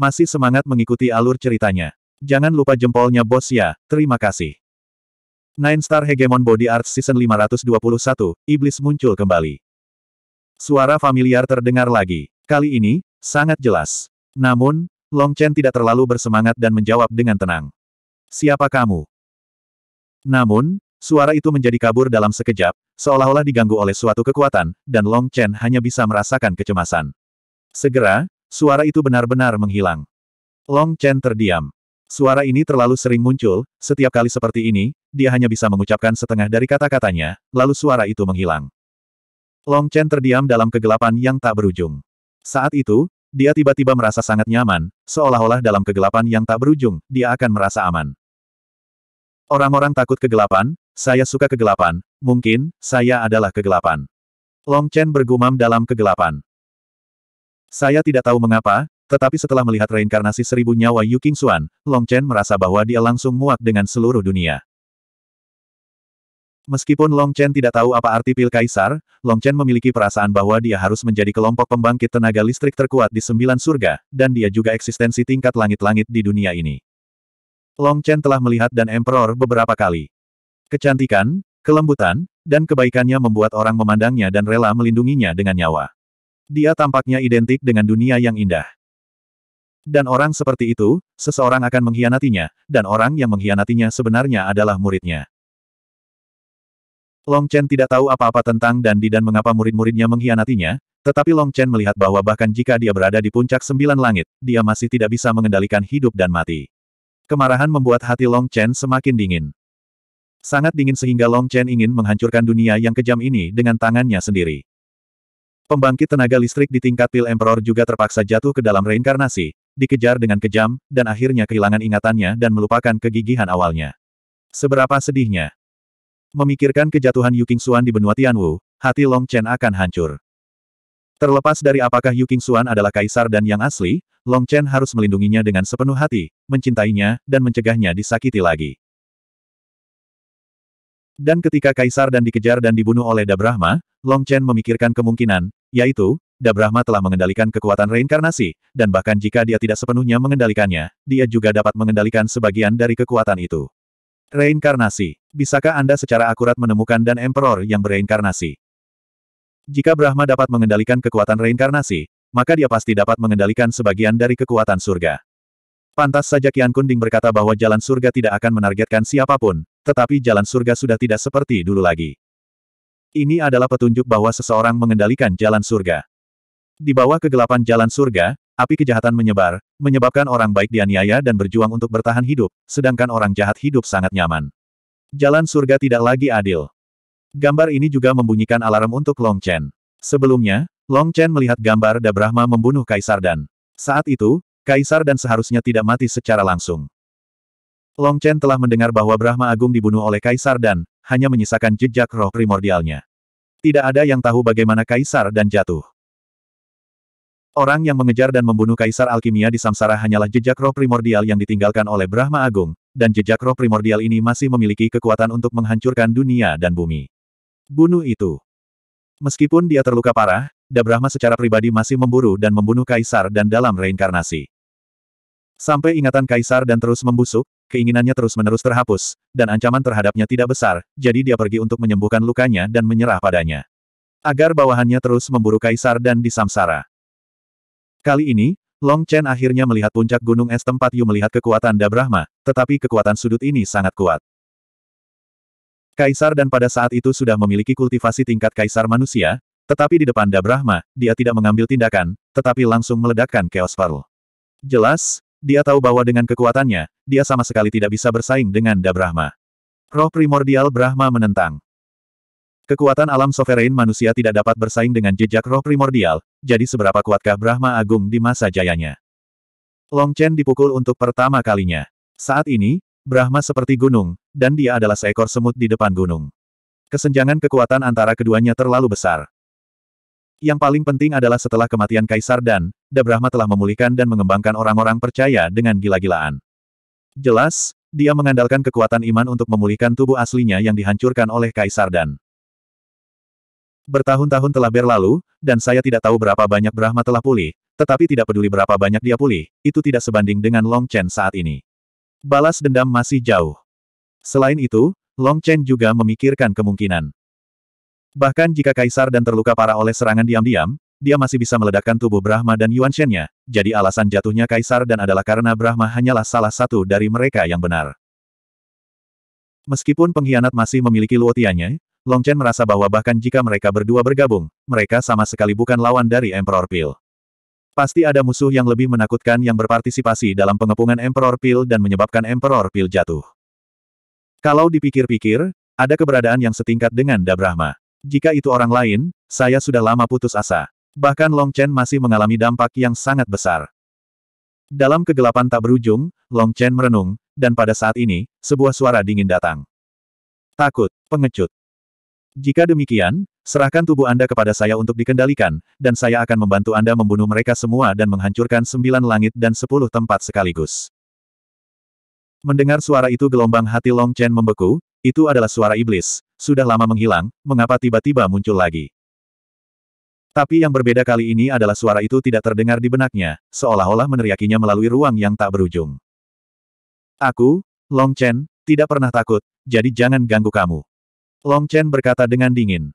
Masih semangat mengikuti alur ceritanya. Jangan lupa jempolnya bos ya, terima kasih. Nine Star Hegemon Body Arts Season 521, Iblis muncul kembali. Suara familiar terdengar lagi. Kali ini, sangat jelas. Namun, Long Chen tidak terlalu bersemangat dan menjawab dengan tenang. Siapa kamu? Namun, Suara itu menjadi kabur dalam sekejap, seolah-olah diganggu oleh suatu kekuatan, dan Long Chen hanya bisa merasakan kecemasan. Segera, Suara itu benar-benar menghilang. Long Chen terdiam. Suara ini terlalu sering muncul, setiap kali seperti ini, dia hanya bisa mengucapkan setengah dari kata-katanya, lalu suara itu menghilang. Long Chen terdiam dalam kegelapan yang tak berujung. Saat itu, dia tiba-tiba merasa sangat nyaman, seolah-olah dalam kegelapan yang tak berujung, dia akan merasa aman. Orang-orang takut kegelapan, saya suka kegelapan, mungkin, saya adalah kegelapan. Long Chen bergumam dalam kegelapan. Saya tidak tahu mengapa, tetapi setelah melihat reinkarnasi seribu nyawa Yu King Xuan, Long Chen merasa bahwa dia langsung muak dengan seluruh dunia. Meskipun Long Chen tidak tahu apa arti pil kaisar, Long Chen memiliki perasaan bahwa dia harus menjadi kelompok pembangkit tenaga listrik terkuat di sembilan surga, dan dia juga eksistensi tingkat langit-langit di dunia ini. Long Chen telah melihat dan Emperor beberapa kali. Kecantikan, kelembutan, dan kebaikannya membuat orang memandangnya dan rela melindunginya dengan nyawa. Dia tampaknya identik dengan dunia yang indah. Dan orang seperti itu, seseorang akan mengkhianatinya, dan orang yang mengkhianatinya sebenarnya adalah muridnya. Long Chen tidak tahu apa-apa tentang dan di dan mengapa murid-muridnya mengkhianatinya, tetapi Long Chen melihat bahwa bahkan jika dia berada di puncak sembilan langit, dia masih tidak bisa mengendalikan hidup dan mati. Kemarahan membuat hati Long Chen semakin dingin. Sangat dingin sehingga Long Chen ingin menghancurkan dunia yang kejam ini dengan tangannya sendiri. Pembangkit tenaga listrik di tingkat pil Emperor juga terpaksa jatuh ke dalam reinkarnasi, dikejar dengan kejam, dan akhirnya kehilangan ingatannya dan melupakan kegigihan awalnya. Seberapa sedihnya. Memikirkan kejatuhan Yu King Xuan di benua Tianwu, hati Long Chen akan hancur. Terlepas dari apakah Yu King Xuan adalah kaisar dan yang asli, Long Chen harus melindunginya dengan sepenuh hati, mencintainya, dan mencegahnya disakiti lagi. Dan ketika kaisar dan dikejar dan dibunuh oleh Dabrahma. Long Chen memikirkan kemungkinan, yaitu, Brahma telah mengendalikan kekuatan reinkarnasi, dan bahkan jika dia tidak sepenuhnya mengendalikannya, dia juga dapat mengendalikan sebagian dari kekuatan itu. Reinkarnasi. Bisakah Anda secara akurat menemukan dan emperor yang bereinkarnasi? Jika Brahma dapat mengendalikan kekuatan reinkarnasi, maka dia pasti dapat mengendalikan sebagian dari kekuatan surga. Pantas saja Kian Kunding berkata bahwa jalan surga tidak akan menargetkan siapapun, tetapi jalan surga sudah tidak seperti dulu lagi. Ini adalah petunjuk bahwa seseorang mengendalikan jalan surga. Di bawah kegelapan jalan surga, api kejahatan menyebar, menyebabkan orang baik dianiaya dan berjuang untuk bertahan hidup, sedangkan orang jahat hidup sangat nyaman. Jalan surga tidak lagi adil. Gambar ini juga membunyikan alarm untuk Long Chen. Sebelumnya, Long Chen melihat gambar Da Brahma membunuh Kaisar Dan. Saat itu, Kaisar Dan seharusnya tidak mati secara langsung. Long Chen telah mendengar bahwa Brahma Agung dibunuh oleh Kaisar Dan, hanya menyisakan jejak roh primordialnya. Tidak ada yang tahu bagaimana kaisar dan jatuh. Orang yang mengejar dan membunuh kaisar alkimia di samsara hanyalah jejak roh primordial yang ditinggalkan oleh Brahma Agung, dan jejak roh primordial ini masih memiliki kekuatan untuk menghancurkan dunia dan bumi. Bunuh itu. Meskipun dia terluka parah, Brahma secara pribadi masih memburu dan membunuh kaisar dan dalam reinkarnasi. Sampai ingatan kaisar dan terus membusuk, keinginannya terus-menerus terhapus, dan ancaman terhadapnya tidak besar, jadi dia pergi untuk menyembuhkan lukanya dan menyerah padanya. Agar bawahannya terus memburu kaisar dan di samsara. Kali ini, Long Chen akhirnya melihat puncak gunung es tempat Yu melihat kekuatan Da Brahma, tetapi kekuatan sudut ini sangat kuat. Kaisar dan pada saat itu sudah memiliki kultivasi tingkat kaisar manusia, tetapi di depan Da Brahma, dia tidak mengambil tindakan, tetapi langsung meledakkan Chaos Pearl. Jelas, dia tahu bahwa dengan kekuatannya, dia sama sekali tidak bisa bersaing dengan Da Brahma. Roh primordial Brahma menentang. Kekuatan alam sovereign manusia tidak dapat bersaing dengan jejak roh primordial, jadi seberapa kuatkah Brahma Agung di masa jayanya? Long Chen dipukul untuk pertama kalinya. Saat ini, Brahma seperti gunung, dan dia adalah seekor semut di depan gunung. Kesenjangan kekuatan antara keduanya terlalu besar. Yang paling penting adalah setelah kematian Kaisar Dan, Dabrahma telah memulihkan dan mengembangkan orang-orang percaya dengan gila-gilaan. Jelas, dia mengandalkan kekuatan iman untuk memulihkan tubuh aslinya yang dihancurkan oleh Kaisar Dan. Bertahun-tahun telah berlalu, dan saya tidak tahu berapa banyak Brahma telah pulih, tetapi tidak peduli berapa banyak dia pulih, itu tidak sebanding dengan Long Chen saat ini. Balas dendam masih jauh. Selain itu, Long Chen juga memikirkan kemungkinan. Bahkan jika Kaisar dan terluka parah oleh serangan diam-diam, dia masih bisa meledakkan tubuh Brahma dan Yuan Shen-nya, jadi alasan jatuhnya kaisar dan adalah karena Brahma hanyalah salah satu dari mereka yang benar. Meskipun pengkhianat masih memiliki Luotianya, Long Chen merasa bahwa bahkan jika mereka berdua bergabung, mereka sama sekali bukan lawan dari Emperor Pil. Pasti ada musuh yang lebih menakutkan yang berpartisipasi dalam pengepungan Emperor Pil dan menyebabkan Emperor Pil jatuh. Kalau dipikir-pikir, ada keberadaan yang setingkat dengan Da Brahma. Jika itu orang lain, saya sudah lama putus asa. Bahkan Long Chen masih mengalami dampak yang sangat besar. Dalam kegelapan tak berujung, Long Chen merenung, dan pada saat ini, sebuah suara dingin datang. Takut, pengecut. Jika demikian, serahkan tubuh Anda kepada saya untuk dikendalikan, dan saya akan membantu Anda membunuh mereka semua dan menghancurkan sembilan langit dan sepuluh tempat sekaligus. Mendengar suara itu gelombang hati Long Chen membeku, itu adalah suara iblis, sudah lama menghilang, mengapa tiba-tiba muncul lagi. Tapi yang berbeda kali ini adalah suara itu tidak terdengar di benaknya, seolah-olah meneriakinya melalui ruang yang tak berujung. Aku, Long Chen, tidak pernah takut, jadi jangan ganggu kamu. Long Chen berkata dengan dingin.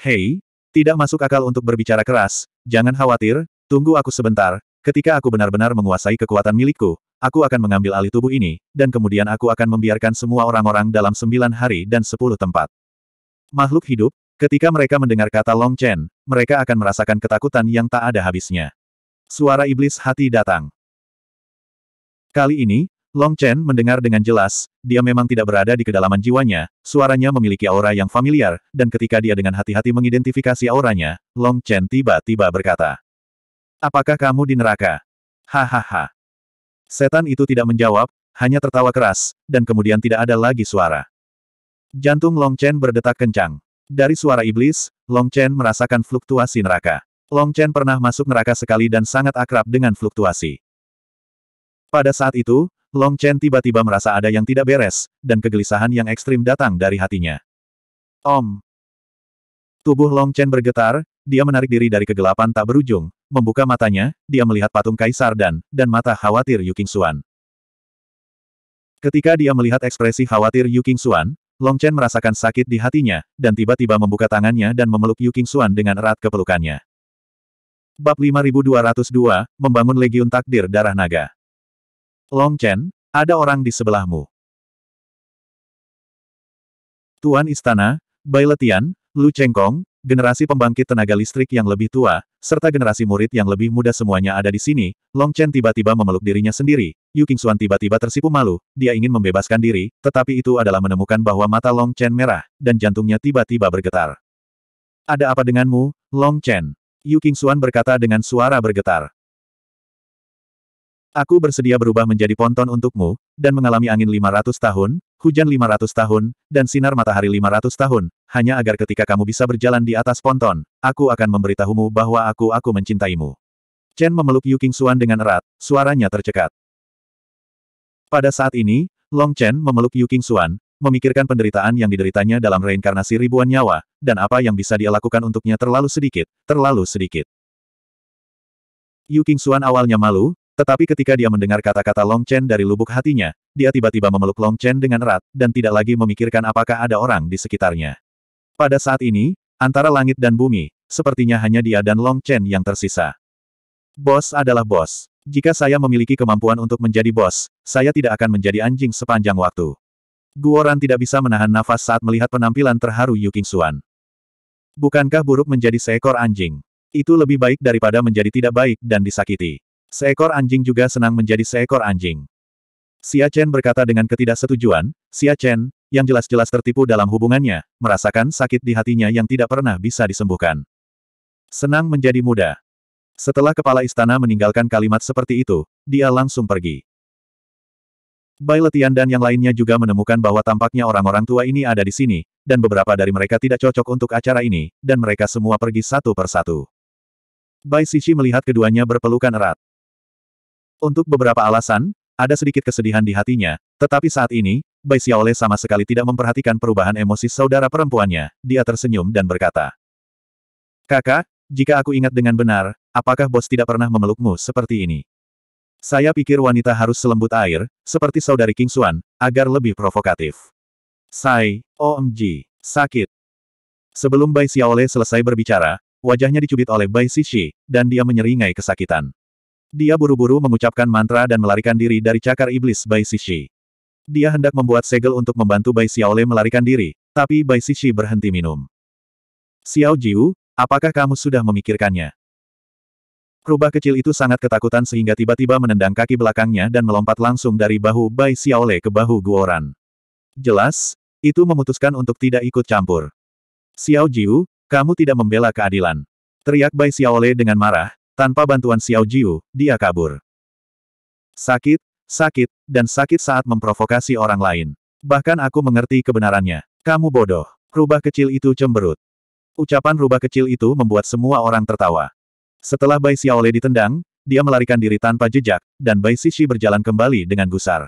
Hei, tidak masuk akal untuk berbicara keras, jangan khawatir, tunggu aku sebentar, ketika aku benar-benar menguasai kekuatan milikku, aku akan mengambil alih tubuh ini, dan kemudian aku akan membiarkan semua orang-orang dalam sembilan hari dan sepuluh tempat. Makhluk hidup, Ketika mereka mendengar kata Long Chen, mereka akan merasakan ketakutan yang tak ada habisnya. Suara iblis hati datang. Kali ini, Long Chen mendengar dengan jelas, dia memang tidak berada di kedalaman jiwanya, suaranya memiliki aura yang familiar, dan ketika dia dengan hati-hati mengidentifikasi auranya, Long Chen tiba-tiba berkata, Apakah kamu di neraka? Hahaha. Setan itu tidak menjawab, hanya tertawa keras, dan kemudian tidak ada lagi suara. Jantung Long Chen berdetak kencang. Dari suara iblis, Long Chen merasakan fluktuasi neraka. Long Chen pernah masuk neraka sekali dan sangat akrab dengan fluktuasi. Pada saat itu, Long Chen tiba-tiba merasa ada yang tidak beres, dan kegelisahan yang ekstrim datang dari hatinya. Om. Tubuh Long Chen bergetar, dia menarik diri dari kegelapan tak berujung, membuka matanya, dia melihat patung kaisar dan, dan mata khawatir Yu Xuan. Ketika dia melihat ekspresi khawatir Yu Xuan. Long Chen merasakan sakit di hatinya, dan tiba-tiba membuka tangannya dan memeluk Yu Xuan dengan erat ke pelukannya. Bab 5202, Membangun Legiun Takdir Darah Naga Long Chen, ada orang di sebelahmu. Tuan Istana, Bai Letian, Lu Chengkong, generasi pembangkit tenaga listrik yang lebih tua, serta generasi murid yang lebih muda semuanya ada di sini, Long Chen tiba-tiba memeluk dirinya sendiri, Yu Qingxuan tiba-tiba tersipu malu, dia ingin membebaskan diri, tetapi itu adalah menemukan bahwa mata Long Chen merah, dan jantungnya tiba-tiba bergetar. Ada apa denganmu, Long Chen? Yu Qingxuan berkata dengan suara bergetar. Aku bersedia berubah menjadi ponton untukmu, dan mengalami angin 500 tahun, hujan 500 tahun, dan sinar matahari 500 tahun, hanya agar ketika kamu bisa berjalan di atas ponton, aku akan memberitahumu bahwa aku aku mencintaimu. Chen memeluk Yu King Xuan dengan erat, suaranya tercekat. Pada saat ini, Long Chen memeluk Yu King Xuan, memikirkan penderitaan yang dideritanya dalam reinkarnasi ribuan nyawa, dan apa yang bisa dia lakukan untuknya terlalu sedikit, terlalu sedikit. Yu King Xuan awalnya malu, tetapi ketika dia mendengar kata-kata Long Chen dari lubuk hatinya, dia tiba-tiba memeluk Long Chen dengan erat, dan tidak lagi memikirkan apakah ada orang di sekitarnya. Pada saat ini, antara langit dan bumi, sepertinya hanya dia dan Long Chen yang tersisa. Bos adalah bos. Jika saya memiliki kemampuan untuk menjadi bos, saya tidak akan menjadi anjing sepanjang waktu. Guoran tidak bisa menahan nafas saat melihat penampilan terharu Yu Suan. Bukankah buruk menjadi seekor anjing? Itu lebih baik daripada menjadi tidak baik dan disakiti. Seekor anjing juga senang menjadi seekor anjing. Xia Chen berkata dengan ketidaksetujuan, Xia Chen, yang jelas-jelas tertipu dalam hubungannya, merasakan sakit di hatinya yang tidak pernah bisa disembuhkan. Senang menjadi muda. Setelah kepala istana meninggalkan kalimat seperti itu, dia langsung pergi. Bai Letian dan yang lainnya juga menemukan bahwa tampaknya orang-orang tua ini ada di sini, dan beberapa dari mereka tidak cocok untuk acara ini, dan mereka semua pergi satu persatu. Bai Sisi melihat keduanya berpelukan erat. Untuk beberapa alasan, ada sedikit kesedihan di hatinya, tetapi saat ini, Bai Xiaole sama sekali tidak memperhatikan perubahan emosi saudara perempuannya. Dia tersenyum dan berkata, Kakak, jika aku ingat dengan benar, apakah bos tidak pernah memelukmu seperti ini? Saya pikir wanita harus selembut air, seperti saudari King Xuan, agar lebih provokatif. Sai, OMG, sakit. Sebelum Bai Xiaole selesai berbicara, wajahnya dicubit oleh Bai Xixi, dan dia menyeringai kesakitan. Dia buru-buru mengucapkan mantra dan melarikan diri dari cakar iblis Bai Sishi. Dia hendak membuat segel untuk membantu Bai Xiaole melarikan diri, tapi Bai Sishi berhenti minum. Xiao Jiu, apakah kamu sudah memikirkannya? Rubah kecil itu sangat ketakutan sehingga tiba-tiba menendang kaki belakangnya dan melompat langsung dari bahu Bai Xiaole ke bahu Guoran. Jelas, itu memutuskan untuk tidak ikut campur. Xiao Jiu, kamu tidak membela keadilan. Teriak Bai Xiaole dengan marah, tanpa bantuan Xiao Jiu, dia kabur. Sakit, sakit, dan sakit saat memprovokasi orang lain. Bahkan aku mengerti kebenarannya. Kamu bodoh. Rubah kecil itu cemberut. Ucapan rubah kecil itu membuat semua orang tertawa. Setelah Bai Xiaole ditendang, dia melarikan diri tanpa jejak, dan Bai Sishi berjalan kembali dengan gusar.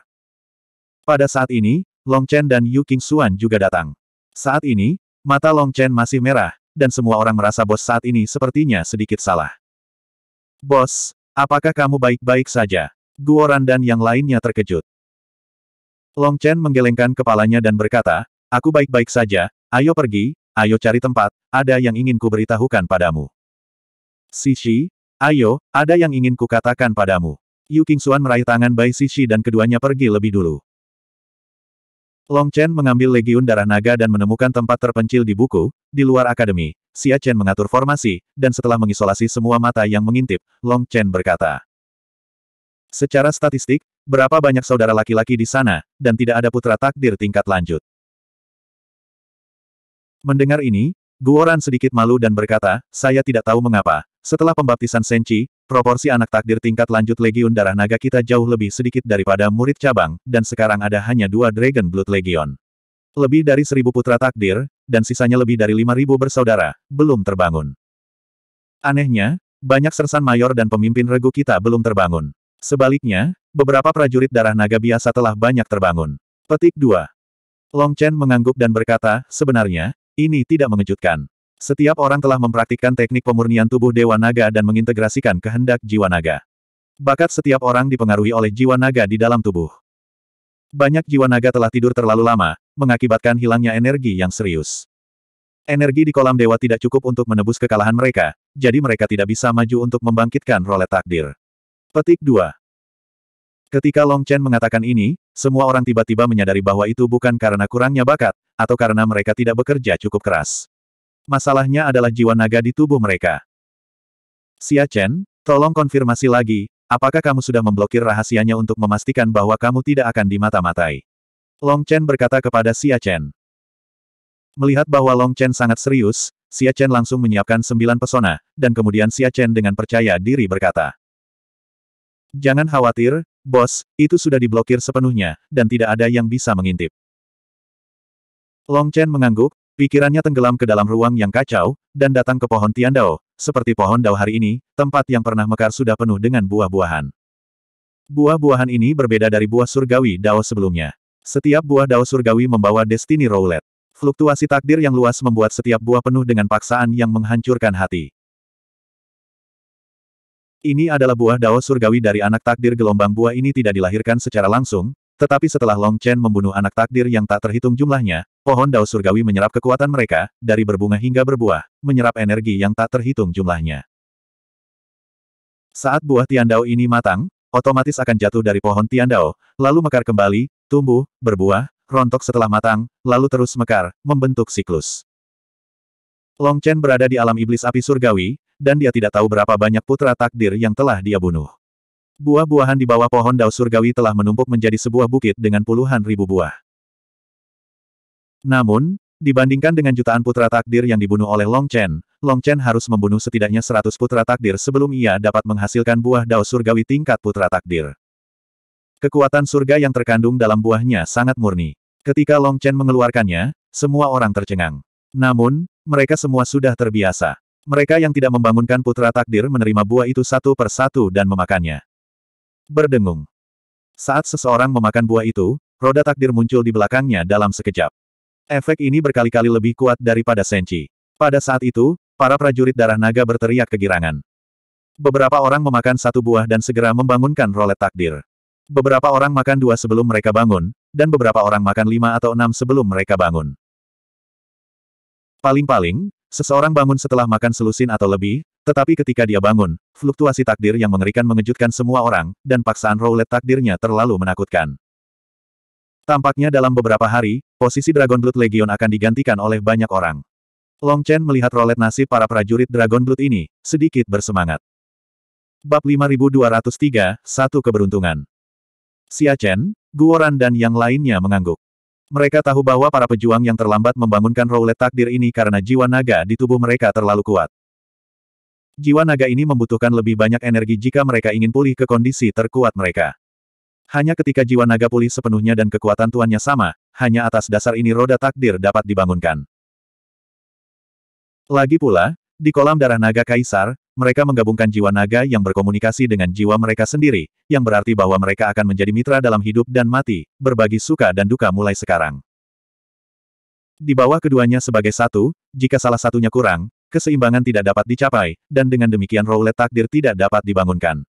Pada saat ini, Long Chen dan Yu King Xuan juga datang. Saat ini, mata Long Chen masih merah, dan semua orang merasa bos saat ini sepertinya sedikit salah. Bos, apakah kamu baik-baik saja? Guoran dan yang lainnya terkejut. Long Chen menggelengkan kepalanya dan berkata, Aku baik-baik saja, ayo pergi, ayo cari tempat, ada yang ingin ku beritahukan padamu. Sisi, ayo, ada yang ingin ku katakan padamu. Yu Qingxuan meraih tangan Bai Sisi dan keduanya pergi lebih dulu. Long Chen mengambil legiun darah naga dan menemukan tempat terpencil di buku, di luar akademi. Xia Chen mengatur formasi, dan setelah mengisolasi semua mata yang mengintip, Long Chen berkata. Secara statistik, berapa banyak saudara laki-laki di sana, dan tidak ada putra takdir tingkat lanjut. Mendengar ini, Guoran sedikit malu dan berkata, saya tidak tahu mengapa. Setelah pembaptisan Senchi, proporsi anak takdir tingkat lanjut legiun Darah Naga kita jauh lebih sedikit daripada murid cabang, dan sekarang ada hanya dua Dragon Blood Legion. Lebih dari seribu putra takdir, dan sisanya lebih dari lima ribu bersaudara, belum terbangun. Anehnya, banyak sersan mayor dan pemimpin regu kita belum terbangun. Sebaliknya, beberapa prajurit darah naga biasa telah banyak terbangun. Petik 2. Long Chen mengangguk dan berkata, sebenarnya, ini tidak mengejutkan. Setiap orang telah mempraktikkan teknik pemurnian tubuh Dewa Naga dan mengintegrasikan kehendak jiwa naga. Bakat setiap orang dipengaruhi oleh jiwa naga di dalam tubuh. Banyak jiwa naga telah tidur terlalu lama, mengakibatkan hilangnya energi yang serius. Energi di kolam dewa tidak cukup untuk menebus kekalahan mereka, jadi mereka tidak bisa maju untuk membangkitkan rolet takdir. Petik 2. Ketika Long Chen mengatakan ini, semua orang tiba-tiba menyadari bahwa itu bukan karena kurangnya bakat, atau karena mereka tidak bekerja cukup keras. Masalahnya adalah jiwa naga di tubuh mereka. Xia Chen, tolong konfirmasi lagi, apakah kamu sudah memblokir rahasianya untuk memastikan bahwa kamu tidak akan dimata-matai? Long Chen berkata kepada Xia Chen. Melihat bahwa Long Chen sangat serius, Xia Chen langsung menyiapkan sembilan pesona, dan kemudian Xia Chen dengan percaya diri berkata. Jangan khawatir, Bos, itu sudah diblokir sepenuhnya, dan tidak ada yang bisa mengintip. Long Chen mengangguk, pikirannya tenggelam ke dalam ruang yang kacau, dan datang ke pohon Tian Dao. Seperti pohon Dao hari ini, tempat yang pernah mekar sudah penuh dengan buah-buahan. Buah-buahan ini berbeda dari buah surgawi Dao sebelumnya. Setiap buah Dao surgawi membawa destiny roulette. Fluktuasi takdir yang luas membuat setiap buah penuh dengan paksaan yang menghancurkan hati. Ini adalah buah dao surgawi dari anak takdir gelombang buah ini tidak dilahirkan secara langsung, tetapi setelah Long Chen membunuh anak takdir yang tak terhitung jumlahnya, pohon dao surgawi menyerap kekuatan mereka, dari berbunga hingga berbuah, menyerap energi yang tak terhitung jumlahnya. Saat buah Tian Dao ini matang, otomatis akan jatuh dari pohon Tian Dao, lalu mekar kembali, tumbuh, berbuah, rontok setelah matang, lalu terus mekar, membentuk siklus. Long Chen berada di alam iblis api surgawi, dan dia tidak tahu berapa banyak putra takdir yang telah dia bunuh. Buah-buahan di bawah pohon dao surgawi telah menumpuk menjadi sebuah bukit dengan puluhan ribu buah. Namun, dibandingkan dengan jutaan putra takdir yang dibunuh oleh Long Chen, Long Chen harus membunuh setidaknya seratus putra takdir sebelum ia dapat menghasilkan buah dao surgawi tingkat putra takdir. Kekuatan surga yang terkandung dalam buahnya sangat murni. Ketika Long Chen mengeluarkannya, semua orang tercengang. Namun, mereka semua sudah terbiasa. Mereka yang tidak membangunkan putra takdir menerima buah itu satu per satu dan memakannya. Berdengung. Saat seseorang memakan buah itu, roda takdir muncul di belakangnya dalam sekejap. Efek ini berkali-kali lebih kuat daripada senci. Pada saat itu, para prajurit darah naga berteriak kegirangan. Beberapa orang memakan satu buah dan segera membangunkan rolet takdir. Beberapa orang makan dua sebelum mereka bangun, dan beberapa orang makan lima atau enam sebelum mereka bangun. Paling-paling, Seseorang bangun setelah makan selusin atau lebih, tetapi ketika dia bangun, fluktuasi takdir yang mengerikan mengejutkan semua orang, dan paksaan roulette takdirnya terlalu menakutkan. Tampaknya dalam beberapa hari, posisi Dragon Blood Legion akan digantikan oleh banyak orang. Long Chen melihat rolet nasib para prajurit Dragon Blood ini, sedikit bersemangat. Bab 5203, Satu Keberuntungan Xia Chen, Guoran dan yang lainnya mengangguk. Mereka tahu bahwa para pejuang yang terlambat membangunkan roulette takdir ini karena jiwa naga di tubuh mereka terlalu kuat. Jiwa naga ini membutuhkan lebih banyak energi jika mereka ingin pulih ke kondisi terkuat mereka. Hanya ketika jiwa naga pulih sepenuhnya dan kekuatan tuannya sama, hanya atas dasar ini roda takdir dapat dibangunkan. Lagi pula, di kolam darah naga kaisar, mereka menggabungkan jiwa naga yang berkomunikasi dengan jiwa mereka sendiri, yang berarti bahwa mereka akan menjadi mitra dalam hidup dan mati, berbagi suka dan duka mulai sekarang. Di bawah keduanya sebagai satu, jika salah satunya kurang, keseimbangan tidak dapat dicapai, dan dengan demikian roulette takdir tidak dapat dibangunkan.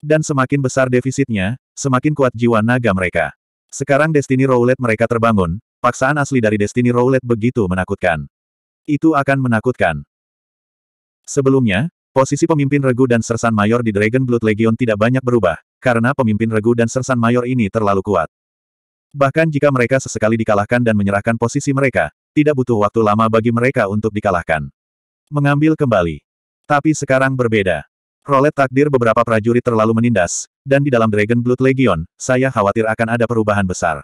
Dan semakin besar defisitnya, semakin kuat jiwa naga mereka. Sekarang destiny roulette mereka terbangun, paksaan asli dari destiny roulette begitu menakutkan. Itu akan menakutkan. Sebelumnya, posisi pemimpin regu dan sersan mayor di Dragon Blood Legion tidak banyak berubah, karena pemimpin regu dan sersan mayor ini terlalu kuat. Bahkan jika mereka sesekali dikalahkan dan menyerahkan posisi mereka, tidak butuh waktu lama bagi mereka untuk dikalahkan. Mengambil kembali. Tapi sekarang berbeda. Rolet takdir beberapa prajurit terlalu menindas, dan di dalam Dragon Blood Legion, saya khawatir akan ada perubahan besar.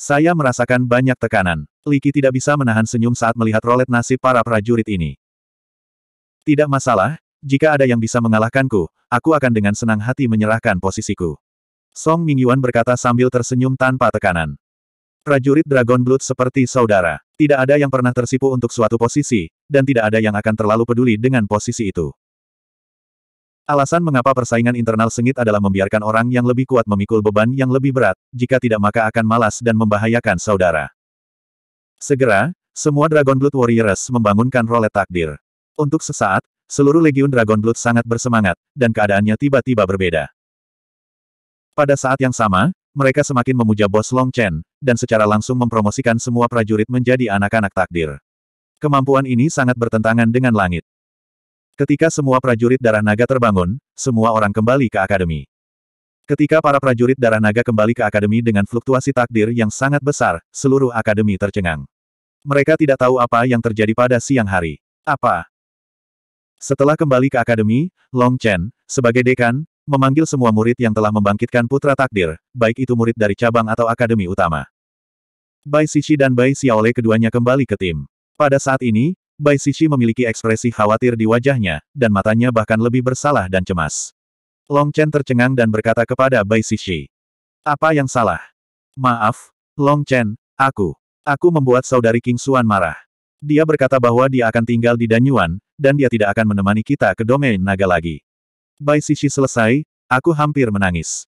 Saya merasakan banyak tekanan. Liki tidak bisa menahan senyum saat melihat rolet nasib para prajurit ini. Tidak masalah, jika ada yang bisa mengalahkanku, aku akan dengan senang hati menyerahkan posisiku. Song Mingyuan berkata sambil tersenyum tanpa tekanan. Prajurit Dragon Blood seperti saudara. Tidak ada yang pernah tersipu untuk suatu posisi, dan tidak ada yang akan terlalu peduli dengan posisi itu. Alasan mengapa persaingan internal sengit adalah membiarkan orang yang lebih kuat memikul beban yang lebih berat, jika tidak maka akan malas dan membahayakan saudara. Segera, semua Dragon Blood Warriors membangunkan rolet takdir. Untuk sesaat, seluruh Legiun Dragon Blood sangat bersemangat, dan keadaannya tiba-tiba berbeda. Pada saat yang sama, mereka semakin memuja bos Long Chen, dan secara langsung mempromosikan semua prajurit menjadi anak-anak takdir. Kemampuan ini sangat bertentangan dengan langit. Ketika semua prajurit darah naga terbangun, semua orang kembali ke akademi. Ketika para prajurit darah naga kembali ke akademi dengan fluktuasi takdir yang sangat besar, seluruh akademi tercengang. Mereka tidak tahu apa yang terjadi pada siang hari. Apa? Setelah kembali ke akademi, Long Chen, sebagai dekan, memanggil semua murid yang telah membangkitkan putra takdir, baik itu murid dari cabang atau akademi utama. Bai Sishi dan Bai Xiaole keduanya kembali ke tim. Pada saat ini, Bai Sishi memiliki ekspresi khawatir di wajahnya, dan matanya bahkan lebih bersalah dan cemas. Long Chen tercengang dan berkata kepada Bai Sishi, Apa yang salah? Maaf, Long Chen, aku. Aku membuat saudari King Xuan marah. Dia berkata bahwa dia akan tinggal di Danyuan, dan dia tidak akan menemani kita ke domain naga lagi. Bai Sishi selesai, aku hampir menangis.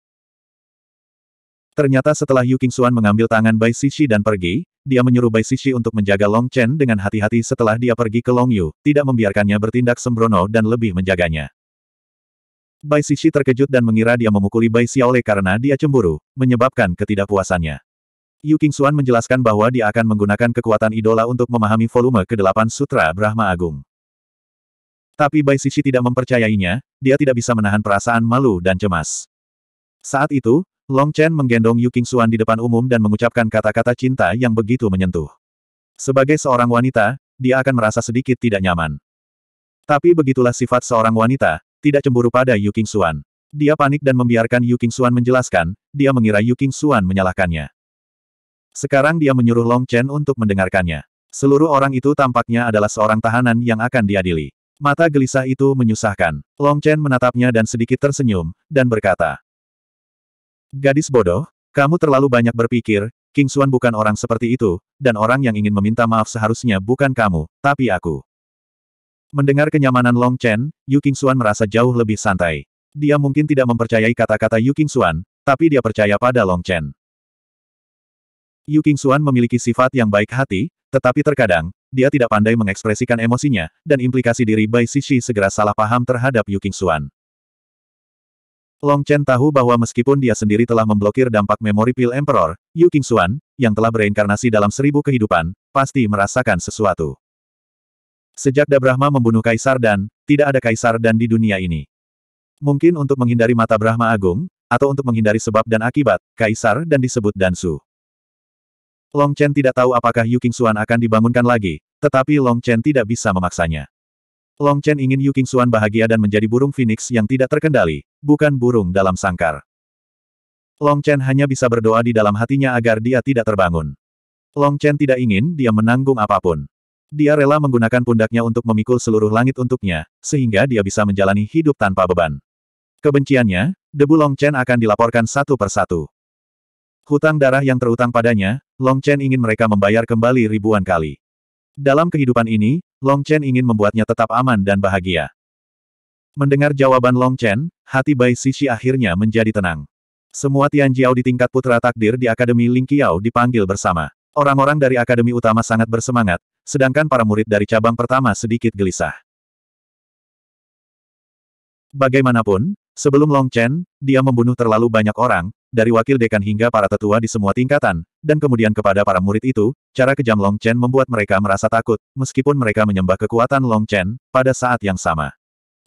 Ternyata setelah Yu Qingxuan mengambil tangan Bai Sishi dan pergi, dia menyuruh Bai Sishi untuk menjaga Long Chen dengan hati-hati setelah dia pergi ke Long Yu, tidak membiarkannya bertindak sembrono dan lebih menjaganya. Bai Sishi terkejut dan mengira dia memukuli Bai Xiaole karena dia cemburu, menyebabkan ketidakpuasannya. Yu Qingxuan menjelaskan bahwa dia akan menggunakan kekuatan idola untuk memahami volume ke-8 Sutra Brahma Agung. Tapi Bai Sisi tidak mempercayainya, dia tidak bisa menahan perasaan malu dan cemas. Saat itu, Long Chen menggendong Yu King Xuan di depan umum dan mengucapkan kata-kata cinta yang begitu menyentuh. Sebagai seorang wanita, dia akan merasa sedikit tidak nyaman. Tapi begitulah sifat seorang wanita, tidak cemburu pada Yu King Xuan. Dia panik dan membiarkan Yu King Xuan menjelaskan, dia mengira Yu King Xuan menyalahkannya. Sekarang dia menyuruh Long Chen untuk mendengarkannya. Seluruh orang itu tampaknya adalah seorang tahanan yang akan diadili. Mata gelisah itu menyusahkan. Long Chen menatapnya dan sedikit tersenyum, dan berkata. Gadis bodoh, kamu terlalu banyak berpikir, King Xuan bukan orang seperti itu, dan orang yang ingin meminta maaf seharusnya bukan kamu, tapi aku. Mendengar kenyamanan Long Chen, Yu King Xuan merasa jauh lebih santai. Dia mungkin tidak mempercayai kata-kata Yu King Xuan, tapi dia percaya pada Long Chen. Yu Xuan memiliki sifat yang baik hati, tetapi terkadang, dia tidak pandai mengekspresikan emosinya, dan implikasi diri Bai Shishi segera salah paham terhadap Yu Xuan. Long Chen tahu bahwa meskipun dia sendiri telah memblokir dampak memori pil Emperor, Yu Xuan, yang telah bereinkarnasi dalam seribu kehidupan, pasti merasakan sesuatu. Sejak Da Brahma membunuh Kaisar Dan, tidak ada Kaisar Dan di dunia ini. Mungkin untuk menghindari mata Brahma Agung, atau untuk menghindari sebab dan akibat, Kaisar Dan disebut Dansu. Long Chen tidak tahu apakah Yu Xuan akan dibangunkan lagi, tetapi Long Chen tidak bisa memaksanya. Long Chen ingin Yu Xuan bahagia dan menjadi burung phoenix yang tidak terkendali, bukan burung dalam sangkar. Long Chen hanya bisa berdoa di dalam hatinya agar dia tidak terbangun. Long Chen tidak ingin dia menanggung apapun. Dia rela menggunakan pundaknya untuk memikul seluruh langit untuknya, sehingga dia bisa menjalani hidup tanpa beban. Kebenciannya, debu Long Chen akan dilaporkan satu persatu. Hutang darah yang terutang padanya, Long Chen ingin mereka membayar kembali ribuan kali. Dalam kehidupan ini, Long Chen ingin membuatnya tetap aman dan bahagia. Mendengar jawaban Long Chen, hati Bai Sisi akhirnya menjadi tenang. Semua Tian Jiao di tingkat putra takdir di Akademi Ling Qiao dipanggil bersama. Orang-orang dari Akademi Utama sangat bersemangat, sedangkan para murid dari cabang pertama sedikit gelisah. Bagaimanapun, sebelum Long Chen, dia membunuh terlalu banyak orang, dari wakil dekan hingga para tetua di semua tingkatan, dan kemudian kepada para murid itu, cara kejam Long Chen membuat mereka merasa takut, meskipun mereka menyembah kekuatan Long Chen, pada saat yang sama.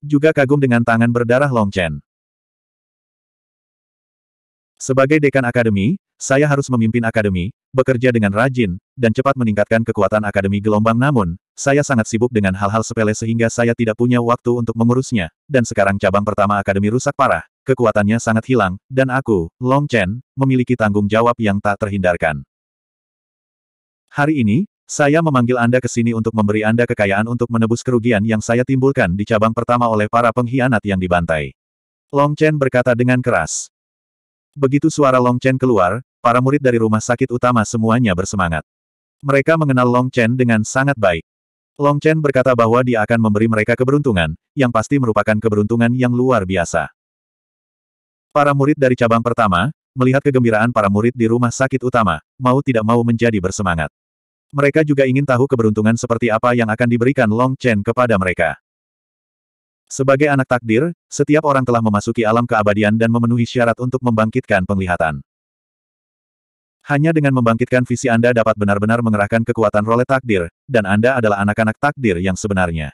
Juga kagum dengan tangan berdarah Long Chen. Sebagai dekan akademi, saya harus memimpin akademi, bekerja dengan rajin, dan cepat meningkatkan kekuatan akademi gelombang namun, saya sangat sibuk dengan hal-hal sepele sehingga saya tidak punya waktu untuk mengurusnya, dan sekarang cabang pertama akademi rusak parah, kekuatannya sangat hilang, dan aku, Long Chen, memiliki tanggung jawab yang tak terhindarkan. Hari ini, saya memanggil Anda ke sini untuk memberi Anda kekayaan untuk menebus kerugian yang saya timbulkan di cabang pertama oleh para pengkhianat yang dibantai. Long Chen berkata dengan keras. Begitu suara Long Chen keluar, para murid dari rumah sakit utama semuanya bersemangat. Mereka mengenal Long Chen dengan sangat baik. Long Chen berkata bahwa dia akan memberi mereka keberuntungan, yang pasti merupakan keberuntungan yang luar biasa. Para murid dari cabang pertama, melihat kegembiraan para murid di rumah sakit utama, mau tidak mau menjadi bersemangat. Mereka juga ingin tahu keberuntungan seperti apa yang akan diberikan Long Chen kepada mereka. Sebagai anak takdir, setiap orang telah memasuki alam keabadian dan memenuhi syarat untuk membangkitkan penglihatan. Hanya dengan membangkitkan visi Anda dapat benar-benar mengerahkan kekuatan rolet takdir, dan Anda adalah anak-anak takdir yang sebenarnya.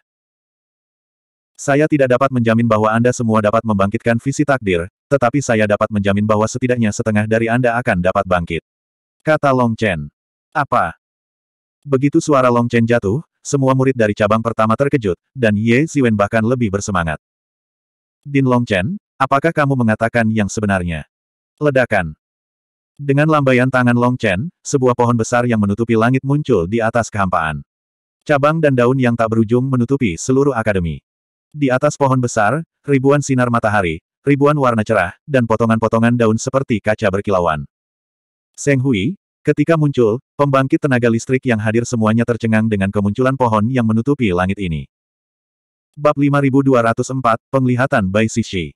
Saya tidak dapat menjamin bahwa Anda semua dapat membangkitkan visi takdir, tetapi saya dapat menjamin bahwa setidaknya setengah dari Anda akan dapat bangkit. Kata Long Chen. Apa? Begitu suara Long Chen jatuh, semua murid dari cabang pertama terkejut, dan Ye Ziwen bahkan lebih bersemangat. Din Long Chen, apakah kamu mengatakan yang sebenarnya? Ledakan. Dengan lambaian tangan Long Chen, sebuah pohon besar yang menutupi langit muncul di atas kehampaan. Cabang dan daun yang tak berujung menutupi seluruh akademi. Di atas pohon besar, ribuan sinar matahari, ribuan warna cerah, dan potongan-potongan daun seperti kaca berkilauan. Seng Hui, ketika muncul, pembangkit tenaga listrik yang hadir semuanya tercengang dengan kemunculan pohon yang menutupi langit ini. Bab 5204, Penglihatan Bai Sishi.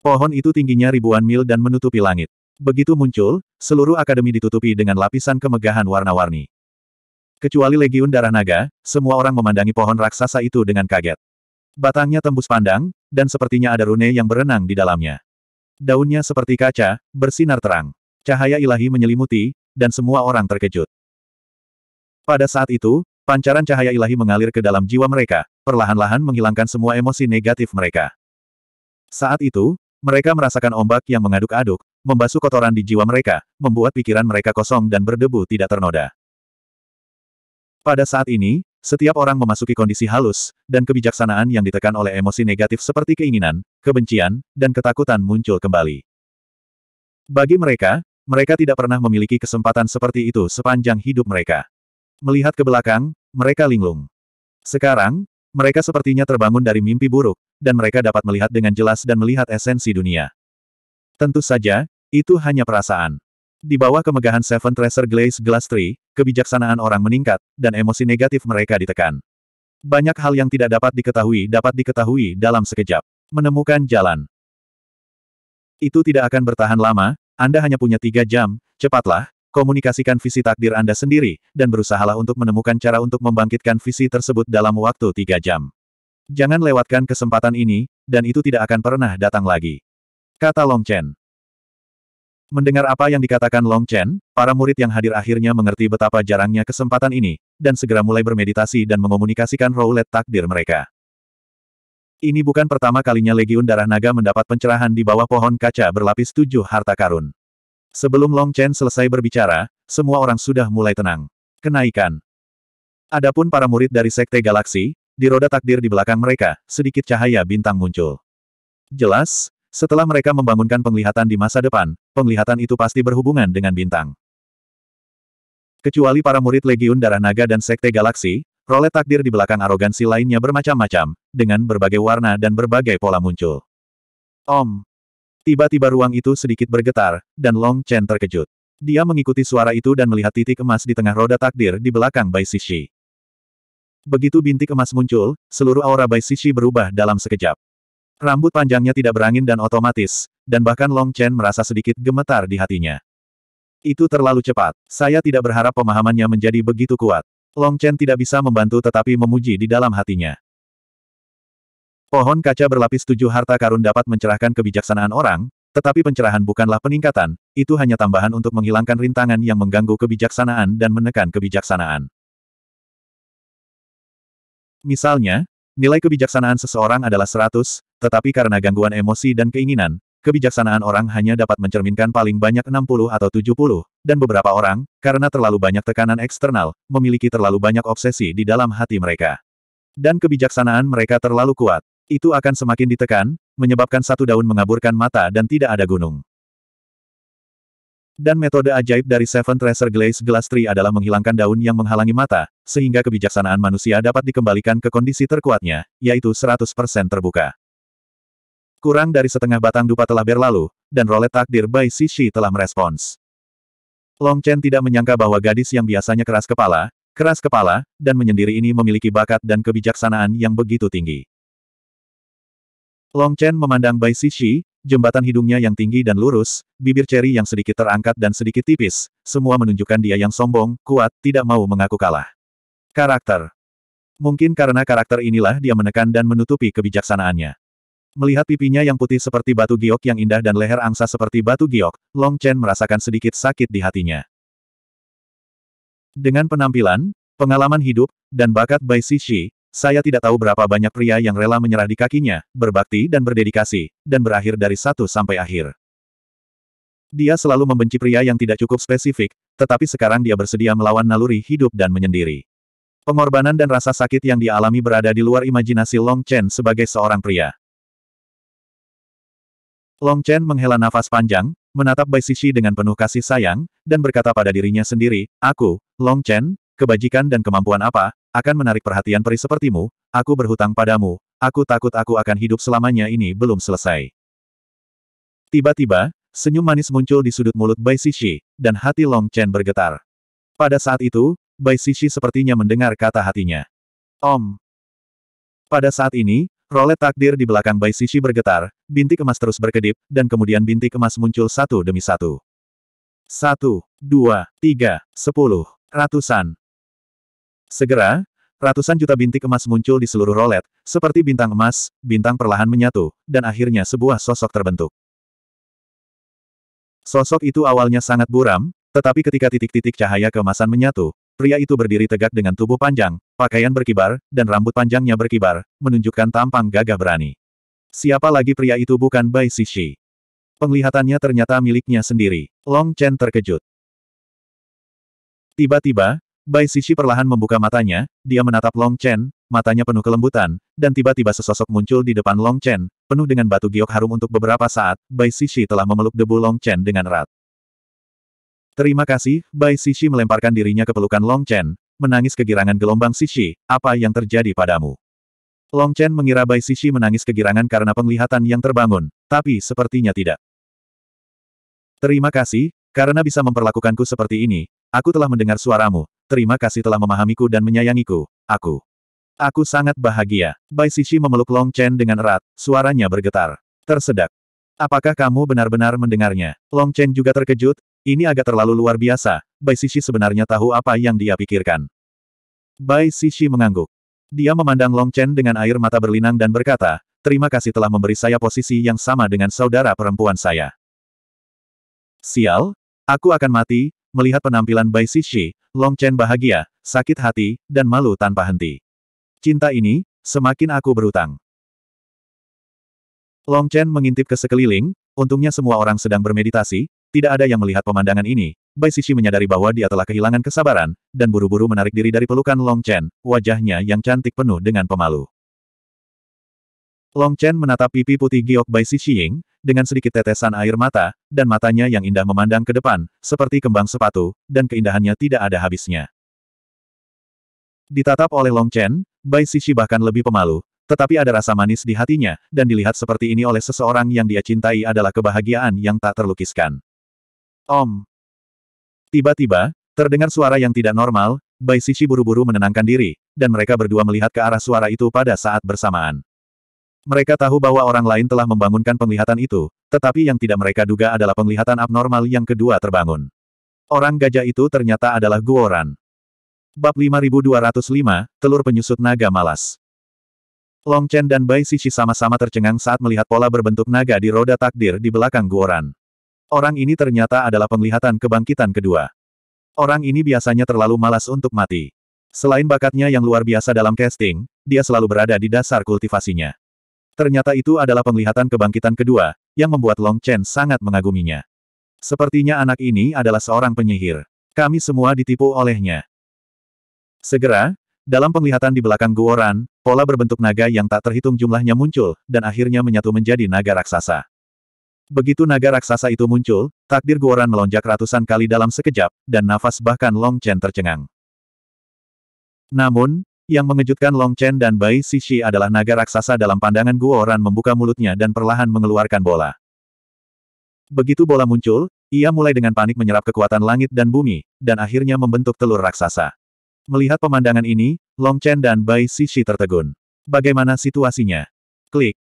Pohon itu tingginya ribuan mil dan menutupi langit. Begitu muncul, seluruh akademi ditutupi dengan lapisan kemegahan warna-warni. Kecuali Legiun Darah Naga, semua orang memandangi pohon raksasa itu dengan kaget. Batangnya tembus pandang, dan sepertinya ada rune yang berenang di dalamnya. Daunnya seperti kaca, bersinar terang. Cahaya ilahi menyelimuti, dan semua orang terkejut. Pada saat itu, pancaran cahaya ilahi mengalir ke dalam jiwa mereka, perlahan-lahan menghilangkan semua emosi negatif mereka. Saat itu, mereka merasakan ombak yang mengaduk-aduk, membasuh kotoran di jiwa mereka, membuat pikiran mereka kosong dan berdebu tidak ternoda. Pada saat ini, setiap orang memasuki kondisi halus, dan kebijaksanaan yang ditekan oleh emosi negatif seperti keinginan, kebencian, dan ketakutan muncul kembali. Bagi mereka, mereka tidak pernah memiliki kesempatan seperti itu sepanjang hidup mereka. Melihat ke belakang, mereka linglung. Sekarang, mereka sepertinya terbangun dari mimpi buruk, dan mereka dapat melihat dengan jelas dan melihat esensi dunia. Tentu saja, itu hanya perasaan. Di bawah kemegahan Seven Treasure Glaze Glass Tree, kebijaksanaan orang meningkat, dan emosi negatif mereka ditekan. Banyak hal yang tidak dapat diketahui dapat diketahui dalam sekejap. Menemukan jalan. Itu tidak akan bertahan lama, Anda hanya punya tiga jam, cepatlah, komunikasikan visi takdir Anda sendiri, dan berusahalah untuk menemukan cara untuk membangkitkan visi tersebut dalam waktu tiga jam. Jangan lewatkan kesempatan ini, dan itu tidak akan pernah datang lagi. Kata Long Chen. Mendengar apa yang dikatakan Long Chen, para murid yang hadir akhirnya mengerti betapa jarangnya kesempatan ini, dan segera mulai bermeditasi dan mengomunikasikan roulette takdir mereka. Ini bukan pertama kalinya Legiun Darah Naga mendapat pencerahan di bawah pohon kaca berlapis tujuh harta karun. Sebelum Long Chen selesai berbicara, semua orang sudah mulai tenang. Kenaikan. Adapun para murid dari Sekte Galaksi, di roda takdir di belakang mereka, sedikit cahaya bintang muncul. Jelas, setelah mereka membangunkan penglihatan di masa depan, penglihatan itu pasti berhubungan dengan bintang. Kecuali para murid Legiun Darah Naga dan Sekte Galaksi, rolet takdir di belakang arogansi lainnya bermacam-macam, dengan berbagai warna dan berbagai pola muncul. Om! Tiba-tiba ruang itu sedikit bergetar, dan Long Chen terkejut. Dia mengikuti suara itu dan melihat titik emas di tengah roda takdir di belakang Bai Sishi. Begitu bintik emas muncul, seluruh aura Bai Sishi berubah dalam sekejap. Rambut panjangnya tidak berangin dan otomatis, dan bahkan Long Chen merasa sedikit gemetar di hatinya. Itu terlalu cepat. Saya tidak berharap pemahamannya menjadi begitu kuat. Long Chen tidak bisa membantu tetapi memuji di dalam hatinya. Pohon kaca berlapis tujuh harta karun dapat mencerahkan kebijaksanaan orang, tetapi pencerahan bukanlah peningkatan, itu hanya tambahan untuk menghilangkan rintangan yang mengganggu kebijaksanaan dan menekan kebijaksanaan. Misalnya, nilai kebijaksanaan seseorang adalah 100, tetapi karena gangguan emosi dan keinginan, kebijaksanaan orang hanya dapat mencerminkan paling banyak 60 atau 70, dan beberapa orang, karena terlalu banyak tekanan eksternal, memiliki terlalu banyak obsesi di dalam hati mereka. Dan kebijaksanaan mereka terlalu kuat. Itu akan semakin ditekan, menyebabkan satu daun mengaburkan mata dan tidak ada gunung. Dan metode ajaib dari Seven Treasure Glaze Glass Tree adalah menghilangkan daun yang menghalangi mata, sehingga kebijaksanaan manusia dapat dikembalikan ke kondisi terkuatnya, yaitu 100% terbuka. Kurang dari setengah batang dupa telah berlalu, dan rolet takdir Bai Sishi telah merespons. Long Chen tidak menyangka bahwa gadis yang biasanya keras kepala, keras kepala, dan menyendiri ini memiliki bakat dan kebijaksanaan yang begitu tinggi. Long Chen memandang Bai Sishi, jembatan hidungnya yang tinggi dan lurus, bibir ceri yang sedikit terangkat dan sedikit tipis, semua menunjukkan dia yang sombong, kuat, tidak mau mengaku kalah. Karakter. Mungkin karena karakter inilah dia menekan dan menutupi kebijaksanaannya. Melihat pipinya yang putih seperti batu giok yang indah dan leher angsa seperti batu giok, Long Chen merasakan sedikit sakit di hatinya. Dengan penampilan, pengalaman hidup, dan bakat Bai Xixi, saya tidak tahu berapa banyak pria yang rela menyerah di kakinya, berbakti dan berdedikasi, dan berakhir dari satu sampai akhir. Dia selalu membenci pria yang tidak cukup spesifik, tetapi sekarang dia bersedia melawan naluri hidup dan menyendiri. Pengorbanan dan rasa sakit yang dialami berada di luar imajinasi Long Chen sebagai seorang pria. Long Chen menghela nafas panjang, menatap Bai Sixi dengan penuh kasih sayang, dan berkata pada dirinya sendiri, Aku, Long Chen, kebajikan dan kemampuan apa, akan menarik perhatian peri sepertimu, aku berhutang padamu, aku takut aku akan hidup selamanya ini belum selesai. Tiba-tiba, senyum manis muncul di sudut mulut Bai Sixi, dan hati Long Chen bergetar. Pada saat itu, Bai Sixi sepertinya mendengar kata hatinya. Om. Pada saat ini, rolet takdir di belakang Bai Sixi bergetar, bintik emas terus berkedip, dan kemudian bintik emas muncul satu demi satu. Satu, dua, tiga, sepuluh, ratusan. Segera, ratusan juta bintik emas muncul di seluruh rolet, seperti bintang emas, bintang perlahan menyatu, dan akhirnya sebuah sosok terbentuk. Sosok itu awalnya sangat buram, tetapi ketika titik-titik cahaya keemasan menyatu, pria itu berdiri tegak dengan tubuh panjang, pakaian berkibar, dan rambut panjangnya berkibar, menunjukkan tampang gagah berani. Siapa lagi pria itu bukan Bai Sishi. Penglihatannya ternyata miliknya sendiri. Long Chen terkejut. Tiba-tiba, Bai Sishi perlahan membuka matanya, dia menatap Long Chen, matanya penuh kelembutan, dan tiba-tiba sesosok muncul di depan Long Chen, penuh dengan batu giok harum untuk beberapa saat, Bai Sishi telah memeluk debu Long Chen dengan erat. Terima kasih, Bai Sishi melemparkan dirinya ke pelukan Long Chen, menangis kegirangan gelombang Sishi, apa yang terjadi padamu? Long Chen mengira Bai Sishi menangis kegirangan karena penglihatan yang terbangun, tapi sepertinya tidak. Terima kasih, karena bisa memperlakukanku seperti ini, aku telah mendengar suaramu, terima kasih telah memahamiku dan menyayangiku, aku. Aku sangat bahagia. Bai Sishi memeluk Long Chen dengan erat, suaranya bergetar. Tersedak. Apakah kamu benar-benar mendengarnya? Long Chen juga terkejut, ini agak terlalu luar biasa, Bai Sishi sebenarnya tahu apa yang dia pikirkan. Bai Sishi mengangguk. Dia memandang Long Chen dengan air mata berlinang dan berkata, terima kasih telah memberi saya posisi yang sama dengan saudara perempuan saya. Sial, aku akan mati, melihat penampilan Bai Xixi, Long Chen bahagia, sakit hati, dan malu tanpa henti. Cinta ini, semakin aku berutang. Long Chen mengintip ke sekeliling, untungnya semua orang sedang bermeditasi, tidak ada yang melihat pemandangan ini, Bai Sisi menyadari bahwa dia telah kehilangan kesabaran, dan buru-buru menarik diri dari pelukan Long Chen, wajahnya yang cantik penuh dengan pemalu. Long Chen menatap pipi putih giok Bai Sisi Ying, dengan sedikit tetesan air mata, dan matanya yang indah memandang ke depan, seperti kembang sepatu, dan keindahannya tidak ada habisnya. Ditatap oleh Long Chen, Bai Sisi bahkan lebih pemalu, tetapi ada rasa manis di hatinya, dan dilihat seperti ini oleh seseorang yang dia cintai adalah kebahagiaan yang tak terlukiskan. Om, Tiba-tiba, terdengar suara yang tidak normal, Bai Sisi buru-buru menenangkan diri, dan mereka berdua melihat ke arah suara itu pada saat bersamaan. Mereka tahu bahwa orang lain telah membangunkan penglihatan itu, tetapi yang tidak mereka duga adalah penglihatan abnormal yang kedua terbangun. Orang gajah itu ternyata adalah Guoran. Bab 5205, Telur Penyusut Naga Malas. Long Chen dan Bai Sisi sama-sama tercengang saat melihat pola berbentuk naga di roda takdir di belakang Guoran. Orang ini ternyata adalah penglihatan kebangkitan kedua. Orang ini biasanya terlalu malas untuk mati. Selain bakatnya yang luar biasa dalam casting, dia selalu berada di dasar kultivasinya. Ternyata itu adalah penglihatan kebangkitan kedua, yang membuat Long Chen sangat mengaguminya. Sepertinya anak ini adalah seorang penyihir. Kami semua ditipu olehnya. Segera, dalam penglihatan di belakang Guoran, pola berbentuk naga yang tak terhitung jumlahnya muncul, dan akhirnya menyatu menjadi naga raksasa. Begitu naga raksasa itu muncul, takdir Guoran melonjak ratusan kali dalam sekejap, dan nafas bahkan Long Chen tercengang. Namun, yang mengejutkan Long Chen dan Bai Sisi adalah naga raksasa dalam pandangan Guoran membuka mulutnya dan perlahan mengeluarkan bola. Begitu bola muncul, ia mulai dengan panik menyerap kekuatan langit dan bumi, dan akhirnya membentuk telur raksasa. Melihat pemandangan ini, Long Chen dan Bai Sisi tertegun. Bagaimana situasinya? Klik.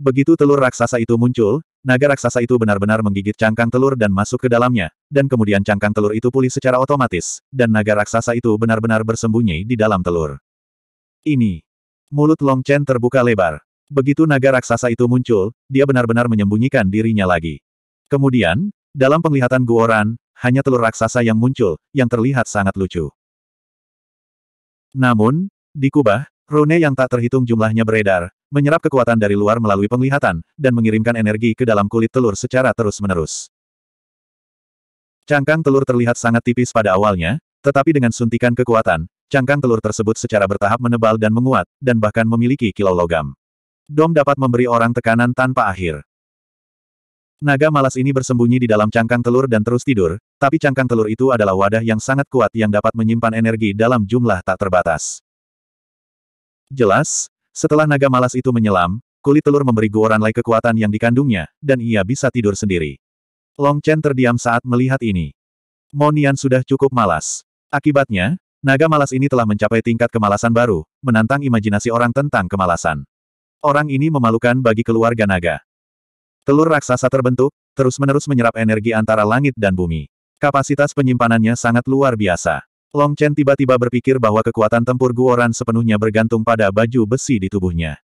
Begitu telur raksasa itu muncul, naga raksasa itu benar-benar menggigit cangkang telur dan masuk ke dalamnya, dan kemudian cangkang telur itu pulih secara otomatis, dan naga raksasa itu benar-benar bersembunyi di dalam telur. Ini. Mulut Long Chen terbuka lebar. Begitu naga raksasa itu muncul, dia benar-benar menyembunyikan dirinya lagi. Kemudian, dalam penglihatan Guoran, hanya telur raksasa yang muncul, yang terlihat sangat lucu. Namun, di kubah, Rune yang tak terhitung jumlahnya beredar, menyerap kekuatan dari luar melalui penglihatan, dan mengirimkan energi ke dalam kulit telur secara terus-menerus. Cangkang telur terlihat sangat tipis pada awalnya, tetapi dengan suntikan kekuatan, cangkang telur tersebut secara bertahap menebal dan menguat, dan bahkan memiliki kilau logam. Dom dapat memberi orang tekanan tanpa akhir. Naga malas ini bersembunyi di dalam cangkang telur dan terus tidur, tapi cangkang telur itu adalah wadah yang sangat kuat yang dapat menyimpan energi dalam jumlah tak terbatas. Jelas, setelah naga malas itu menyelam, kulit telur memberi Lai kekuatan yang dikandungnya, dan ia bisa tidur sendiri. Long Chen terdiam saat melihat ini. Monian sudah cukup malas. Akibatnya, naga malas ini telah mencapai tingkat kemalasan baru, menantang imajinasi orang tentang kemalasan. Orang ini memalukan bagi keluarga naga. Telur raksasa terbentuk, terus-menerus menyerap energi antara langit dan bumi. Kapasitas penyimpanannya sangat luar biasa. Long Chen tiba-tiba berpikir bahwa kekuatan tempur Guoran sepenuhnya bergantung pada baju besi di tubuhnya.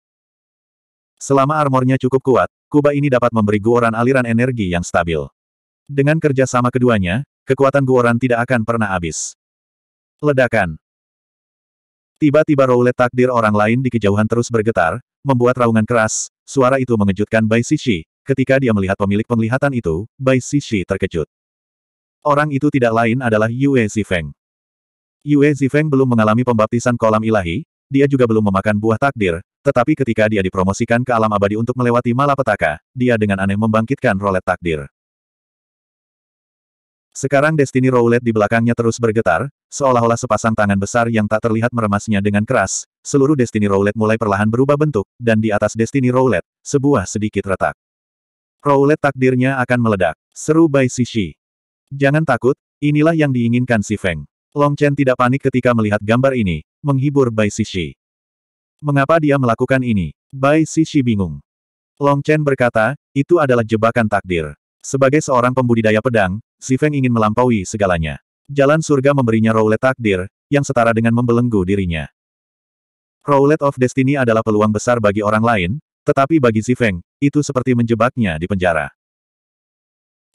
Selama armornya cukup kuat, kuba ini dapat memberi Guoran aliran energi yang stabil. Dengan kerja sama keduanya, kekuatan Guoran tidak akan pernah habis. Ledakan. Tiba-tiba roulette takdir orang lain di kejauhan terus bergetar, membuat raungan keras, suara itu mengejutkan Bai Sishi, ketika dia melihat pemilik penglihatan itu, Bai Sishi terkejut. Orang itu tidak lain adalah Yue Zifeng. Yue Zifeng belum mengalami pembaptisan kolam ilahi, dia juga belum memakan buah takdir, tetapi ketika dia dipromosikan ke alam abadi untuk melewati malapetaka, dia dengan aneh membangkitkan rolet takdir. Sekarang destiny roulette di belakangnya terus bergetar, seolah-olah sepasang tangan besar yang tak terlihat meremasnya dengan keras, seluruh destiny roulette mulai perlahan berubah bentuk, dan di atas destiny roulette, sebuah sedikit retak. Roulette takdirnya akan meledak, seru Bai Sishi. Jangan takut, inilah yang diinginkan si Feng. Long Chen tidak panik ketika melihat gambar ini, menghibur Bai Shishi. Mengapa dia melakukan ini? Bai Shishi bingung. Long Chen berkata, itu adalah jebakan takdir. Sebagai seorang pembudidaya pedang, Si Feng ingin melampaui segalanya. Jalan surga memberinya roulette takdir, yang setara dengan membelenggu dirinya. Roulette of Destiny adalah peluang besar bagi orang lain, tetapi bagi Si Feng, itu seperti menjebaknya di penjara.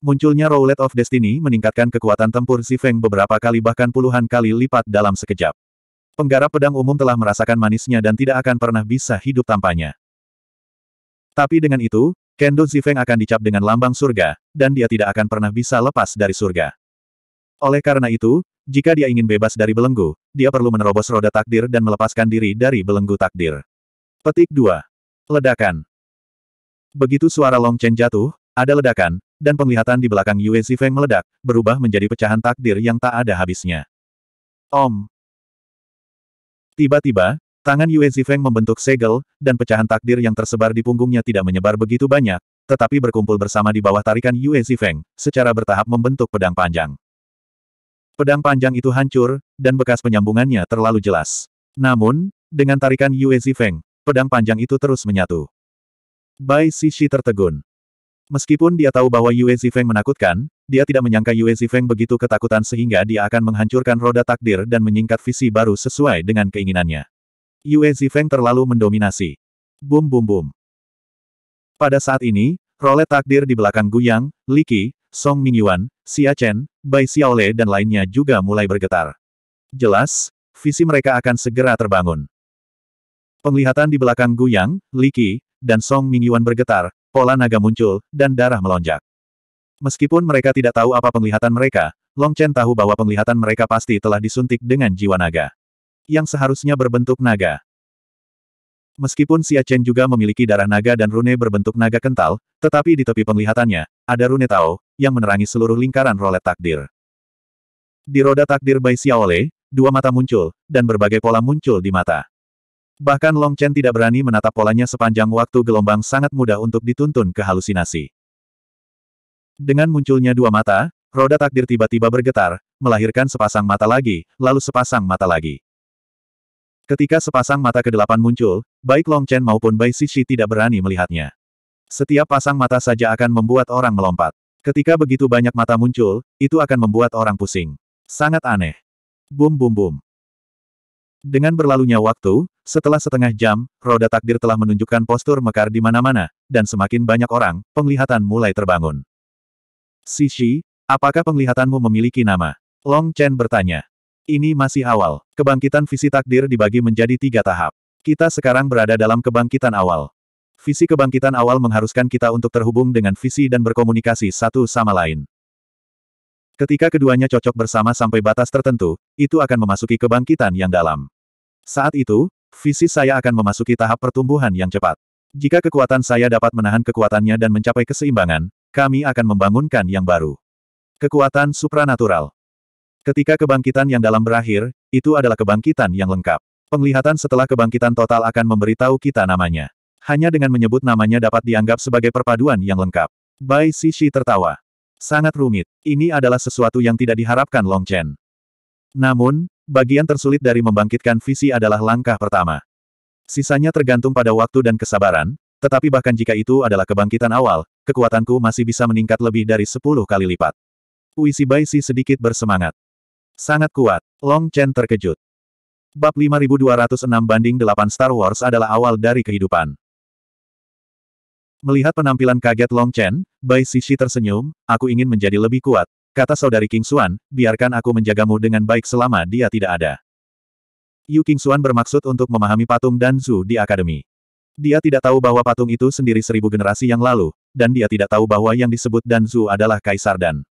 Munculnya Roulette of Destiny meningkatkan kekuatan tempur Zifeng beberapa kali bahkan puluhan kali lipat dalam sekejap. Penggarap pedang umum telah merasakan manisnya dan tidak akan pernah bisa hidup tanpanya. Tapi dengan itu, Kendo Zifeng akan dicap dengan lambang surga, dan dia tidak akan pernah bisa lepas dari surga. Oleh karena itu, jika dia ingin bebas dari belenggu, dia perlu menerobos roda takdir dan melepaskan diri dari belenggu takdir. Petik 2. Ledakan Begitu suara Long Chen jatuh, ada ledakan, dan penglihatan di belakang Yue Zifeng meledak, berubah menjadi pecahan takdir yang tak ada habisnya. Om! Tiba-tiba, tangan Yue Zifeng membentuk segel, dan pecahan takdir yang tersebar di punggungnya tidak menyebar begitu banyak, tetapi berkumpul bersama di bawah tarikan Yue Zifeng, secara bertahap membentuk pedang panjang. Pedang panjang itu hancur, dan bekas penyambungannya terlalu jelas. Namun, dengan tarikan Yue Zifeng, pedang panjang itu terus menyatu. Bai Sisi tertegun. Meskipun dia tahu bahwa Yue Zifeng menakutkan, dia tidak menyangka Yue Zifeng begitu ketakutan sehingga dia akan menghancurkan roda takdir dan menyingkat visi baru sesuai dengan keinginannya. Yue Zifeng terlalu mendominasi. Bum bum bum. Pada saat ini, rolet takdir di belakang Guyang, Qi, Song Mingyuan, Xia Chen, Bai Xiaole dan lainnya juga mulai bergetar. Jelas, visi mereka akan segera terbangun. Penglihatan di belakang Guyang, Qi, dan Song Mingyuan bergetar, pola naga muncul, dan darah melonjak. Meskipun mereka tidak tahu apa penglihatan mereka, Long Chen tahu bahwa penglihatan mereka pasti telah disuntik dengan jiwa naga. Yang seharusnya berbentuk naga. Meskipun Xia Chen juga memiliki darah naga dan rune berbentuk naga kental, tetapi di tepi penglihatannya, ada rune Tao, yang menerangi seluruh lingkaran rolet takdir. Di roda takdir Bai Xiaole, dua mata muncul, dan berbagai pola muncul di mata. Bahkan Long Chen tidak berani menatap polanya sepanjang waktu gelombang sangat mudah untuk dituntun ke halusinasi. Dengan munculnya dua mata, roda takdir tiba-tiba bergetar, melahirkan sepasang mata lagi, lalu sepasang mata lagi. Ketika sepasang mata kedelapan muncul, baik Long Chen maupun Bai Xixi tidak berani melihatnya. Setiap pasang mata saja akan membuat orang melompat. Ketika begitu banyak mata muncul, itu akan membuat orang pusing. Sangat aneh. Bum bum bum. Dengan berlalunya waktu, setelah setengah jam, roda takdir telah menunjukkan postur mekar di mana-mana, dan semakin banyak orang, penglihatan mulai terbangun. Sisi, apakah penglihatanmu memiliki nama? Long Chen bertanya. Ini masih awal. Kebangkitan visi takdir dibagi menjadi tiga tahap. Kita sekarang berada dalam kebangkitan awal. Visi kebangkitan awal mengharuskan kita untuk terhubung dengan visi dan berkomunikasi satu sama lain. Ketika keduanya cocok bersama sampai batas tertentu, itu akan memasuki kebangkitan yang dalam. Saat itu, Visi saya akan memasuki tahap pertumbuhan yang cepat. Jika kekuatan saya dapat menahan kekuatannya dan mencapai keseimbangan, kami akan membangunkan yang baru. Kekuatan supranatural. Ketika kebangkitan yang dalam berakhir, itu adalah kebangkitan yang lengkap. Penglihatan setelah kebangkitan total akan memberitahu kita namanya. Hanya dengan menyebut namanya dapat dianggap sebagai perpaduan yang lengkap. Bai Sishi tertawa. Sangat rumit. Ini adalah sesuatu yang tidak diharapkan Long Chen. Namun, Bagian tersulit dari membangkitkan visi adalah langkah pertama. Sisanya tergantung pada waktu dan kesabaran, tetapi bahkan jika itu adalah kebangkitan awal, kekuatanku masih bisa meningkat lebih dari 10 kali lipat. Uisi Baisi sedikit bersemangat. Sangat kuat. Long Chen terkejut. Bab 5206 banding 8 Star Wars adalah awal dari kehidupan. Melihat penampilan kaget Long Chen, Bai Xixi tersenyum, aku ingin menjadi lebih kuat, Kata saudari King Xuan, biarkan aku menjagamu dengan baik selama dia tidak ada. Yu King Xuan bermaksud untuk memahami patung dan Zhu di akademi. Dia tidak tahu bahwa patung itu sendiri seribu generasi yang lalu, dan dia tidak tahu bahwa yang disebut dan Zhu adalah Kaisar Dan.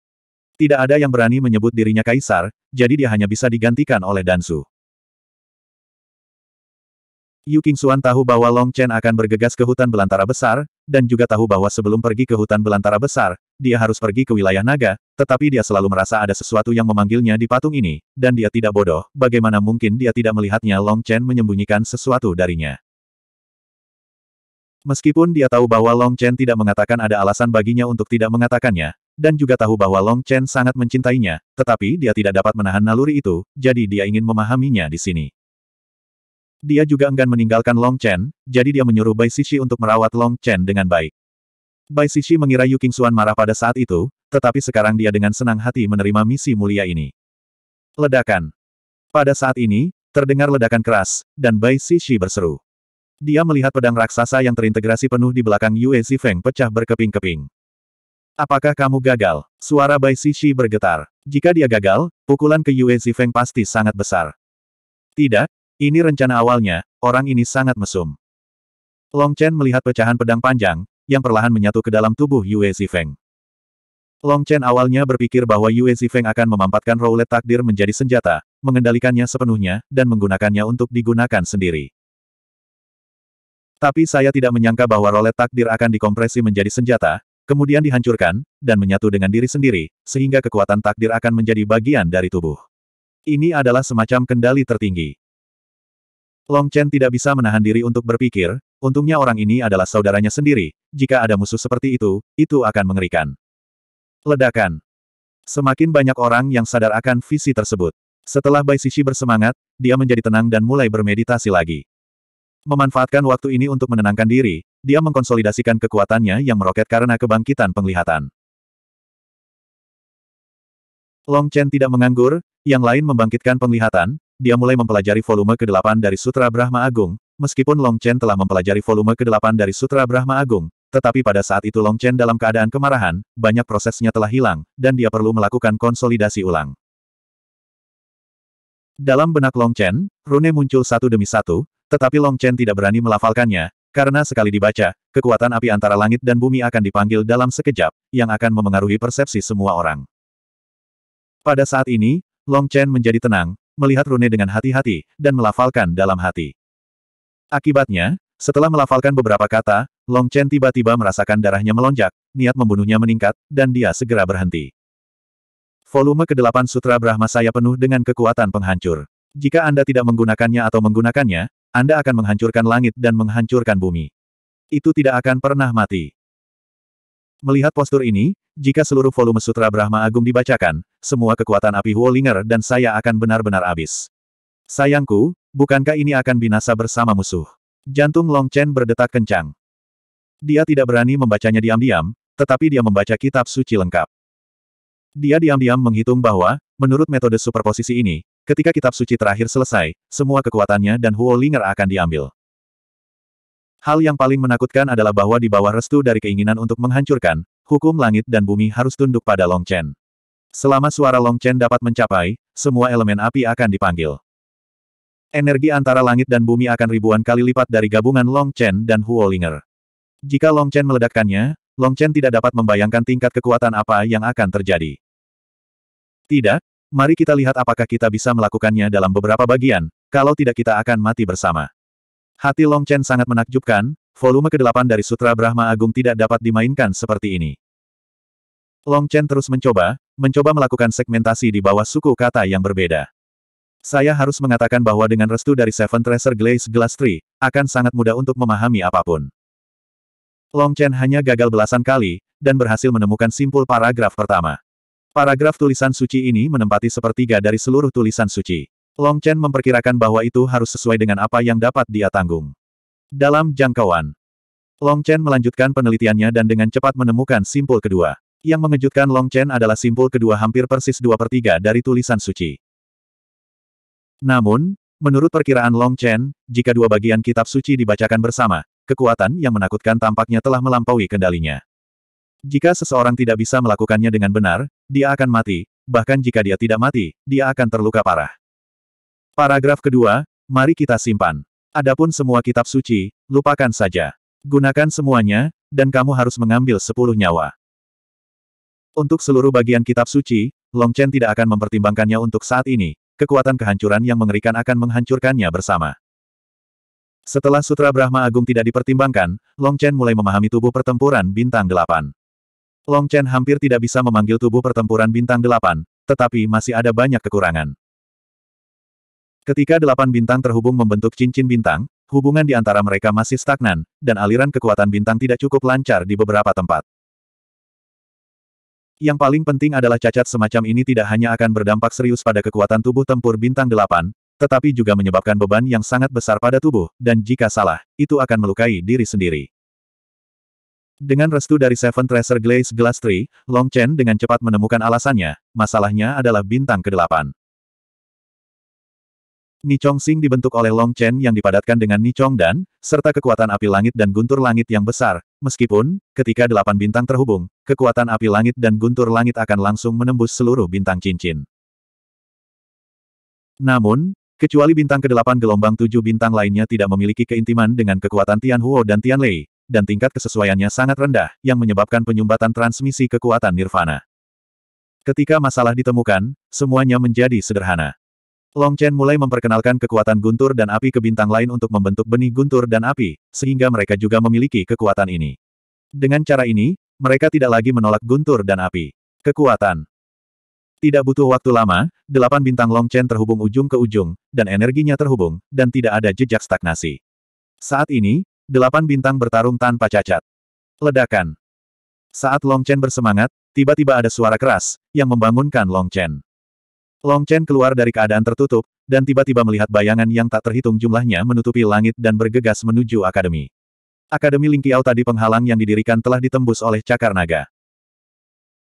Tidak ada yang berani menyebut dirinya Kaisar, jadi dia hanya bisa digantikan oleh Dan Zhu. Yu King Xuan tahu bahwa Long Chen akan bergegas ke hutan belantara besar, dan juga tahu bahwa sebelum pergi ke hutan belantara besar, dia harus pergi ke wilayah naga, tetapi dia selalu merasa ada sesuatu yang memanggilnya di patung ini, dan dia tidak bodoh, bagaimana mungkin dia tidak melihatnya Long Chen menyembunyikan sesuatu darinya. Meskipun dia tahu bahwa Long Chen tidak mengatakan ada alasan baginya untuk tidak mengatakannya, dan juga tahu bahwa Long Chen sangat mencintainya, tetapi dia tidak dapat menahan naluri itu, jadi dia ingin memahaminya di sini. Dia juga enggan meninggalkan Long Chen, jadi dia menyuruh Bai Sishi untuk merawat Long Chen dengan baik. Bai Sishi mengira Yu Qingxuan marah pada saat itu, tetapi sekarang dia dengan senang hati menerima misi mulia ini. Ledakan. Pada saat ini, terdengar ledakan keras, dan Bai Shishi berseru. Dia melihat pedang raksasa yang terintegrasi penuh di belakang Yue Zifeng pecah berkeping-keping. Apakah kamu gagal? Suara Bai Shishi bergetar. Jika dia gagal, pukulan ke Yue Zifeng pasti sangat besar. Tidak, ini rencana awalnya, orang ini sangat mesum. Long Chen melihat pecahan pedang panjang, yang perlahan menyatu ke dalam tubuh Yue Zifeng. Long Chen awalnya berpikir bahwa Yue Zifeng akan memampatkan roulette takdir menjadi senjata, mengendalikannya sepenuhnya, dan menggunakannya untuk digunakan sendiri. Tapi saya tidak menyangka bahwa roulette takdir akan dikompresi menjadi senjata, kemudian dihancurkan, dan menyatu dengan diri sendiri, sehingga kekuatan takdir akan menjadi bagian dari tubuh. Ini adalah semacam kendali tertinggi. Long Chen tidak bisa menahan diri untuk berpikir, untungnya orang ini adalah saudaranya sendiri, jika ada musuh seperti itu, itu akan mengerikan. Ledakan. Semakin banyak orang yang sadar akan visi tersebut. Setelah Bai Sisi bersemangat, dia menjadi tenang dan mulai bermeditasi lagi. Memanfaatkan waktu ini untuk menenangkan diri, dia mengkonsolidasikan kekuatannya yang meroket karena kebangkitan penglihatan. Long Chen tidak menganggur, yang lain membangkitkan penglihatan, dia mulai mempelajari volume ke-8 dari Sutra Brahma Agung, meskipun Long Chen telah mempelajari volume ke-8 dari Sutra Brahma Agung, tetapi pada saat itu Long Chen dalam keadaan kemarahan, banyak prosesnya telah hilang, dan dia perlu melakukan konsolidasi ulang. Dalam benak Long Chen, rune muncul satu demi satu, tetapi Long Chen tidak berani melafalkannya, karena sekali dibaca, kekuatan api antara langit dan bumi akan dipanggil dalam sekejap, yang akan memengaruhi persepsi semua orang. Pada saat ini, Long Chen menjadi tenang, melihat rune dengan hati-hati, dan melafalkan dalam hati. Akibatnya, setelah melafalkan beberapa kata, Long Chen tiba-tiba merasakan darahnya melonjak, niat membunuhnya meningkat, dan dia segera berhenti. Volume ke-8 Sutra Brahma saya penuh dengan kekuatan penghancur. Jika Anda tidak menggunakannya atau menggunakannya, Anda akan menghancurkan langit dan menghancurkan bumi. Itu tidak akan pernah mati. Melihat postur ini, jika seluruh volume Sutra Brahma Agung dibacakan, semua kekuatan api Huolinger dan saya akan benar-benar habis. Sayangku, bukankah ini akan binasa bersama musuh? Jantung Long Chen berdetak kencang. Dia tidak berani membacanya diam-diam, tetapi dia membaca kitab suci lengkap. Dia diam-diam menghitung bahwa, menurut metode superposisi ini, ketika kitab suci terakhir selesai, semua kekuatannya dan Huo Linger akan diambil. Hal yang paling menakutkan adalah bahwa di bawah restu dari keinginan untuk menghancurkan, hukum langit dan bumi harus tunduk pada Long Chen. Selama suara Long Chen dapat mencapai, semua elemen api akan dipanggil. Energi antara langit dan bumi akan ribuan kali lipat dari gabungan Long Chen dan Huo Linger. Jika Long Chen meledakkannya, Long Chen tidak dapat membayangkan tingkat kekuatan apa yang akan terjadi. Tidak, mari kita lihat apakah kita bisa melakukannya dalam beberapa bagian, kalau tidak kita akan mati bersama. Hati Long Chen sangat menakjubkan, volume ke-8 dari Sutra Brahma Agung tidak dapat dimainkan seperti ini. Long Chen terus mencoba, mencoba melakukan segmentasi di bawah suku kata yang berbeda. Saya harus mengatakan bahwa dengan restu dari Seven Treasure Glaze Glass Tree, akan sangat mudah untuk memahami apapun. Long Chen hanya gagal belasan kali, dan berhasil menemukan simpul paragraf pertama. Paragraf tulisan suci ini menempati sepertiga dari seluruh tulisan suci. Long Chen memperkirakan bahwa itu harus sesuai dengan apa yang dapat dia tanggung. Dalam jangkauan, Long Chen melanjutkan penelitiannya dan dengan cepat menemukan simpul kedua. Yang mengejutkan Long Chen adalah simpul kedua hampir persis dua per tiga dari tulisan suci. Namun, menurut perkiraan Long Chen, jika dua bagian kitab suci dibacakan bersama, Kekuatan yang menakutkan tampaknya telah melampaui kendalinya. Jika seseorang tidak bisa melakukannya dengan benar, dia akan mati, bahkan jika dia tidak mati, dia akan terluka parah. Paragraf kedua, mari kita simpan. Adapun semua kitab suci, lupakan saja. Gunakan semuanya, dan kamu harus mengambil sepuluh nyawa. Untuk seluruh bagian kitab suci, Long Chen tidak akan mempertimbangkannya untuk saat ini, kekuatan kehancuran yang mengerikan akan menghancurkannya bersama. Setelah Sutra Brahma Agung tidak dipertimbangkan, Long Chen mulai memahami tubuh pertempuran bintang delapan. Long Chen hampir tidak bisa memanggil tubuh pertempuran bintang delapan, tetapi masih ada banyak kekurangan. Ketika delapan bintang terhubung membentuk cincin bintang, hubungan di antara mereka masih stagnan, dan aliran kekuatan bintang tidak cukup lancar di beberapa tempat. Yang paling penting adalah cacat semacam ini tidak hanya akan berdampak serius pada kekuatan tubuh tempur bintang delapan, tetapi juga menyebabkan beban yang sangat besar pada tubuh, dan jika salah, itu akan melukai diri sendiri. Dengan restu dari Seven Treasure Glaze Glass Tree, Long Chen dengan cepat menemukan alasannya, masalahnya adalah bintang ke-8. Nichong Sing dibentuk oleh Long Chen yang dipadatkan dengan Nichong dan, serta kekuatan api langit dan guntur langit yang besar, meskipun, ketika delapan bintang terhubung, kekuatan api langit dan guntur langit akan langsung menembus seluruh bintang cincin. Namun, Kecuali bintang ke-8 gelombang tujuh bintang lainnya tidak memiliki keintiman dengan kekuatan Tian Huo dan Tian Lei, dan tingkat kesesuaiannya sangat rendah, yang menyebabkan penyumbatan transmisi kekuatan nirvana. Ketika masalah ditemukan, semuanya menjadi sederhana. Long Chen mulai memperkenalkan kekuatan guntur dan api ke bintang lain untuk membentuk benih guntur dan api, sehingga mereka juga memiliki kekuatan ini. Dengan cara ini, mereka tidak lagi menolak guntur dan api. Kekuatan tidak butuh waktu lama, delapan bintang Long Chen terhubung ujung ke ujung, dan energinya terhubung, dan tidak ada jejak stagnasi. Saat ini, delapan bintang bertarung tanpa cacat. Ledakan. Saat Long Chen bersemangat, tiba-tiba ada suara keras, yang membangunkan Long Chen. Long Chen keluar dari keadaan tertutup, dan tiba-tiba melihat bayangan yang tak terhitung jumlahnya menutupi langit dan bergegas menuju akademi. Akademi Lingqiao tadi penghalang yang didirikan telah ditembus oleh cakar naga.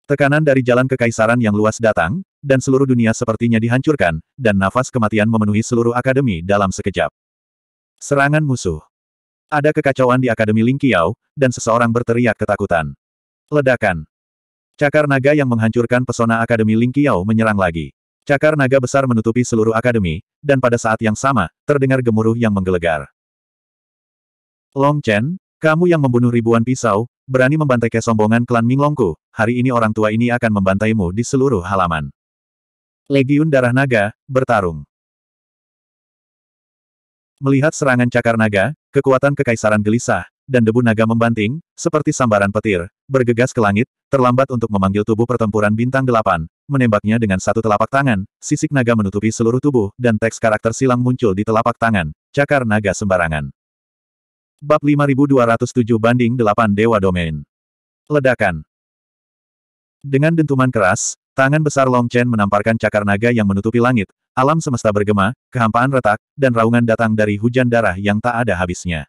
Tekanan dari jalan kekaisaran yang luas datang, dan seluruh dunia sepertinya dihancurkan, dan nafas kematian memenuhi seluruh akademi dalam sekejap. Serangan musuh. Ada kekacauan di Akademi Lingqiao, dan seseorang berteriak ketakutan. Ledakan. Cakar naga yang menghancurkan pesona Akademi Lingqiao menyerang lagi. Cakar naga besar menutupi seluruh akademi, dan pada saat yang sama, terdengar gemuruh yang menggelegar. Long Chen, kamu yang membunuh ribuan pisau, Berani membantai kesombongan klan Minglongku, hari ini orang tua ini akan membantaimu di seluruh halaman. Legiun Darah Naga, bertarung. Melihat serangan cakar naga, kekuatan kekaisaran gelisah, dan debu naga membanting, seperti sambaran petir, bergegas ke langit, terlambat untuk memanggil tubuh pertempuran bintang delapan, menembaknya dengan satu telapak tangan, sisik naga menutupi seluruh tubuh, dan teks karakter silang muncul di telapak tangan, cakar naga sembarangan. Bab 5207 banding 8 Dewa Domain. Ledakan. Dengan dentuman keras, tangan besar Long Chen menamparkan cakar naga yang menutupi langit, alam semesta bergema, kehampaan retak, dan raungan datang dari hujan darah yang tak ada habisnya.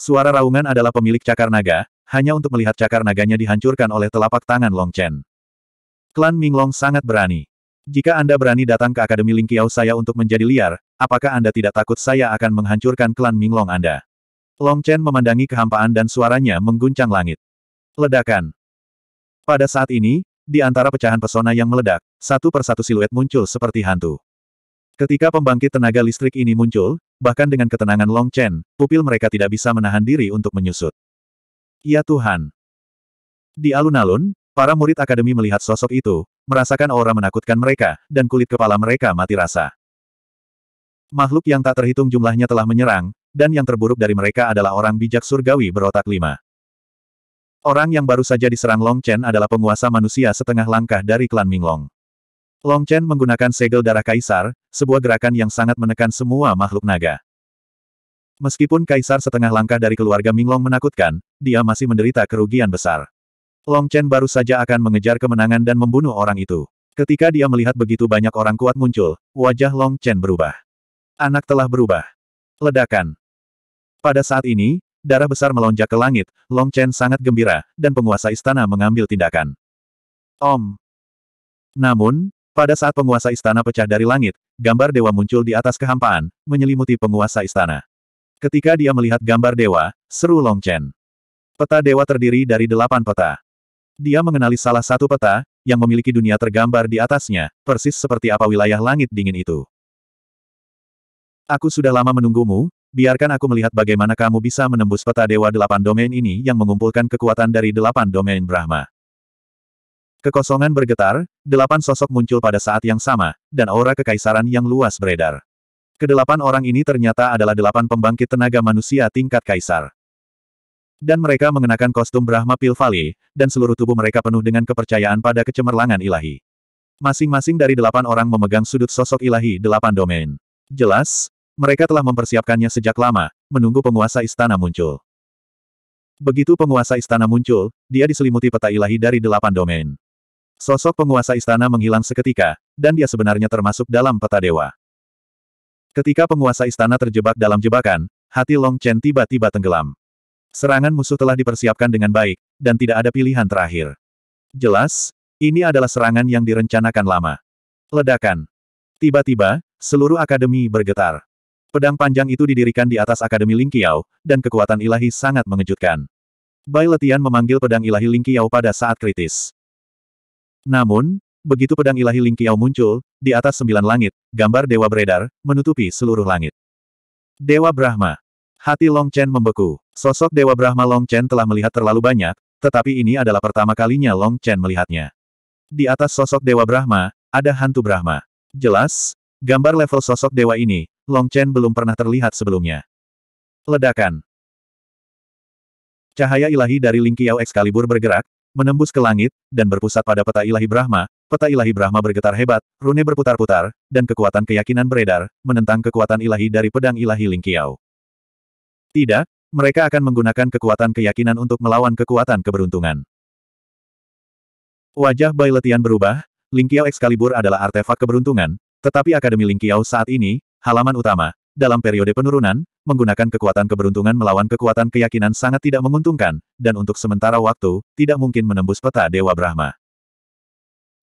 Suara raungan adalah pemilik cakar naga, hanya untuk melihat cakar naganya dihancurkan oleh telapak tangan Long Chen. Klan Minglong sangat berani. Jika Anda berani datang ke Akademi Lingqiao saya untuk menjadi liar, apakah Anda tidak takut saya akan menghancurkan klan Minglong Anda? Long Chen memandangi kehampaan dan suaranya mengguncang langit. Ledakan. Pada saat ini, di antara pecahan pesona yang meledak, satu persatu siluet muncul seperti hantu. Ketika pembangkit tenaga listrik ini muncul, bahkan dengan ketenangan Long Chen, pupil mereka tidak bisa menahan diri untuk menyusut. Ya Tuhan! Di alun-alun, Para murid akademi melihat sosok itu, merasakan aura menakutkan mereka, dan kulit kepala mereka mati rasa. Makhluk yang tak terhitung jumlahnya telah menyerang, dan yang terburuk dari mereka adalah orang bijak surgawi berotak lima. Orang yang baru saja diserang Long Chen adalah penguasa manusia setengah langkah dari klan Minglong. Long Chen menggunakan segel darah kaisar, sebuah gerakan yang sangat menekan semua makhluk naga. Meskipun kaisar setengah langkah dari keluarga Minglong menakutkan, dia masih menderita kerugian besar. Long Chen baru saja akan mengejar kemenangan dan membunuh orang itu. Ketika dia melihat begitu banyak orang kuat muncul, wajah Long Chen berubah. Anak telah berubah. Ledakan. Pada saat ini, darah besar melonjak ke langit, Long Chen sangat gembira, dan penguasa istana mengambil tindakan. Om. Namun, pada saat penguasa istana pecah dari langit, gambar dewa muncul di atas kehampaan, menyelimuti penguasa istana. Ketika dia melihat gambar dewa, seru Long Chen. Peta dewa terdiri dari delapan peta. Dia mengenali salah satu peta, yang memiliki dunia tergambar di atasnya, persis seperti apa wilayah langit dingin itu. Aku sudah lama menunggumu, biarkan aku melihat bagaimana kamu bisa menembus peta Dewa Delapan Domain ini yang mengumpulkan kekuatan dari Delapan Domain Brahma. Kekosongan bergetar, delapan sosok muncul pada saat yang sama, dan aura kekaisaran yang luas beredar. Kedelapan orang ini ternyata adalah delapan pembangkit tenaga manusia tingkat kaisar. Dan mereka mengenakan kostum Brahma Pilvali, dan seluruh tubuh mereka penuh dengan kepercayaan pada kecemerlangan ilahi. Masing-masing dari delapan orang memegang sudut sosok ilahi delapan domain. Jelas, mereka telah mempersiapkannya sejak lama, menunggu penguasa istana muncul. Begitu penguasa istana muncul, dia diselimuti peta ilahi dari delapan domain. Sosok penguasa istana menghilang seketika, dan dia sebenarnya termasuk dalam peta dewa. Ketika penguasa istana terjebak dalam jebakan, hati Long Chen tiba-tiba tenggelam. Serangan musuh telah dipersiapkan dengan baik, dan tidak ada pilihan terakhir. Jelas, ini adalah serangan yang direncanakan lama. Ledakan. Tiba-tiba, seluruh akademi bergetar. Pedang panjang itu didirikan di atas Akademi Lingqiao, dan kekuatan ilahi sangat mengejutkan. Bai Letian memanggil pedang ilahi Lingqiao pada saat kritis. Namun, begitu pedang ilahi Lingqiao muncul, di atas sembilan langit, gambar dewa beredar, menutupi seluruh langit. Dewa Brahma. Hati Long Chen membeku. Sosok Dewa Brahma Long Chen telah melihat terlalu banyak, tetapi ini adalah pertama kalinya Long Chen melihatnya. Di atas sosok Dewa Brahma, ada hantu Brahma. Jelas, gambar level sosok dewa ini, Long Chen belum pernah terlihat sebelumnya. Ledakan Cahaya ilahi dari Ling Qiao Excalibur bergerak, menembus ke langit, dan berpusat pada peta ilahi Brahma, peta ilahi Brahma bergetar hebat, rune berputar-putar, dan kekuatan keyakinan beredar, menentang kekuatan ilahi dari pedang ilahi Ling Qiao. Tidak, mereka akan menggunakan kekuatan keyakinan untuk melawan kekuatan keberuntungan. Wajah Bai Letian berubah, Lingqiao Excalibur adalah artefak keberuntungan, tetapi Akademi Lingqiao saat ini, halaman utama, dalam periode penurunan, menggunakan kekuatan keberuntungan melawan kekuatan keyakinan sangat tidak menguntungkan, dan untuk sementara waktu, tidak mungkin menembus peta Dewa Brahma.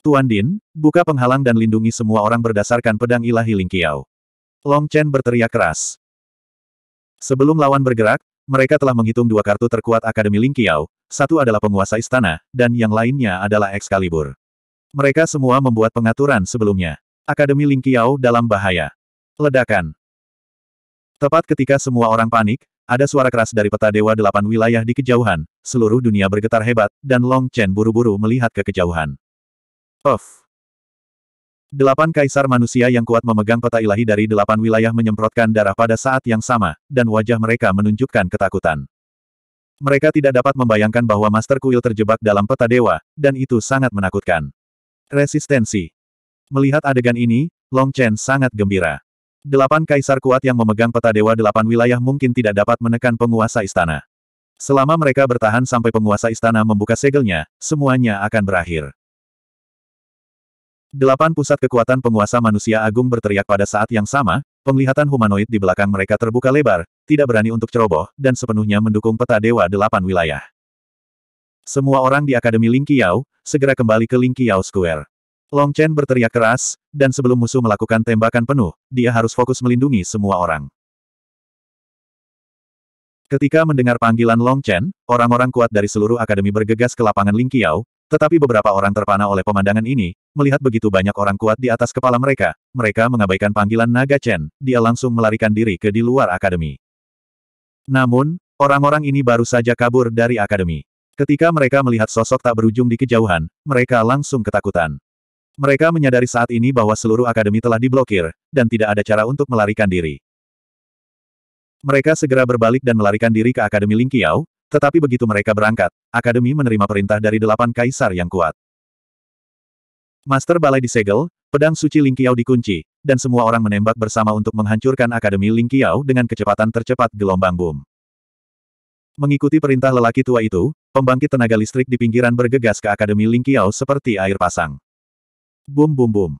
Tuan Din, buka penghalang dan lindungi semua orang berdasarkan pedang ilahi Lingqiao. Long Chen berteriak keras. Sebelum lawan bergerak, mereka telah menghitung dua kartu terkuat Akademi Ling satu adalah penguasa istana, dan yang lainnya adalah Excalibur. Mereka semua membuat pengaturan sebelumnya. Akademi Ling dalam bahaya. Ledakan. Tepat ketika semua orang panik, ada suara keras dari peta Dewa Delapan Wilayah di kejauhan, seluruh dunia bergetar hebat, dan Long Chen buru-buru melihat ke kejauhan. Puff! Delapan kaisar manusia yang kuat memegang peta ilahi dari delapan wilayah menyemprotkan darah pada saat yang sama, dan wajah mereka menunjukkan ketakutan. Mereka tidak dapat membayangkan bahwa Master Kuil terjebak dalam peta dewa, dan itu sangat menakutkan. Resistensi Melihat adegan ini, Long Chen sangat gembira. Delapan kaisar kuat yang memegang peta dewa delapan wilayah mungkin tidak dapat menekan penguasa istana. Selama mereka bertahan sampai penguasa istana membuka segelnya, semuanya akan berakhir. Delapan pusat kekuatan penguasa manusia agung berteriak pada saat yang sama, penglihatan humanoid di belakang mereka terbuka lebar, tidak berani untuk ceroboh, dan sepenuhnya mendukung peta Dewa Delapan Wilayah. Semua orang di Akademi Ling Qiao, segera kembali ke Ling Qiao Square. Long Chen berteriak keras, dan sebelum musuh melakukan tembakan penuh, dia harus fokus melindungi semua orang. Ketika mendengar panggilan Long Chen, orang-orang kuat dari seluruh akademi bergegas ke lapangan Ling Qiao, tetapi beberapa orang terpana oleh pemandangan ini, melihat begitu banyak orang kuat di atas kepala mereka, mereka mengabaikan panggilan Naga Chen, dia langsung melarikan diri ke di luar akademi. Namun, orang-orang ini baru saja kabur dari akademi. Ketika mereka melihat sosok tak berujung di kejauhan, mereka langsung ketakutan. Mereka menyadari saat ini bahwa seluruh akademi telah diblokir, dan tidak ada cara untuk melarikan diri. Mereka segera berbalik dan melarikan diri ke Akademi Lingqiao, tetapi begitu mereka berangkat, Akademi menerima perintah dari delapan kaisar yang kuat. Master Balai disegel, pedang suci Lingqiao dikunci, dan semua orang menembak bersama untuk menghancurkan Akademi Lingqiao dengan kecepatan tercepat gelombang boom. Mengikuti perintah lelaki tua itu, pembangkit tenaga listrik di pinggiran bergegas ke Akademi Lingqiao seperti air pasang. Boom, boom, boom.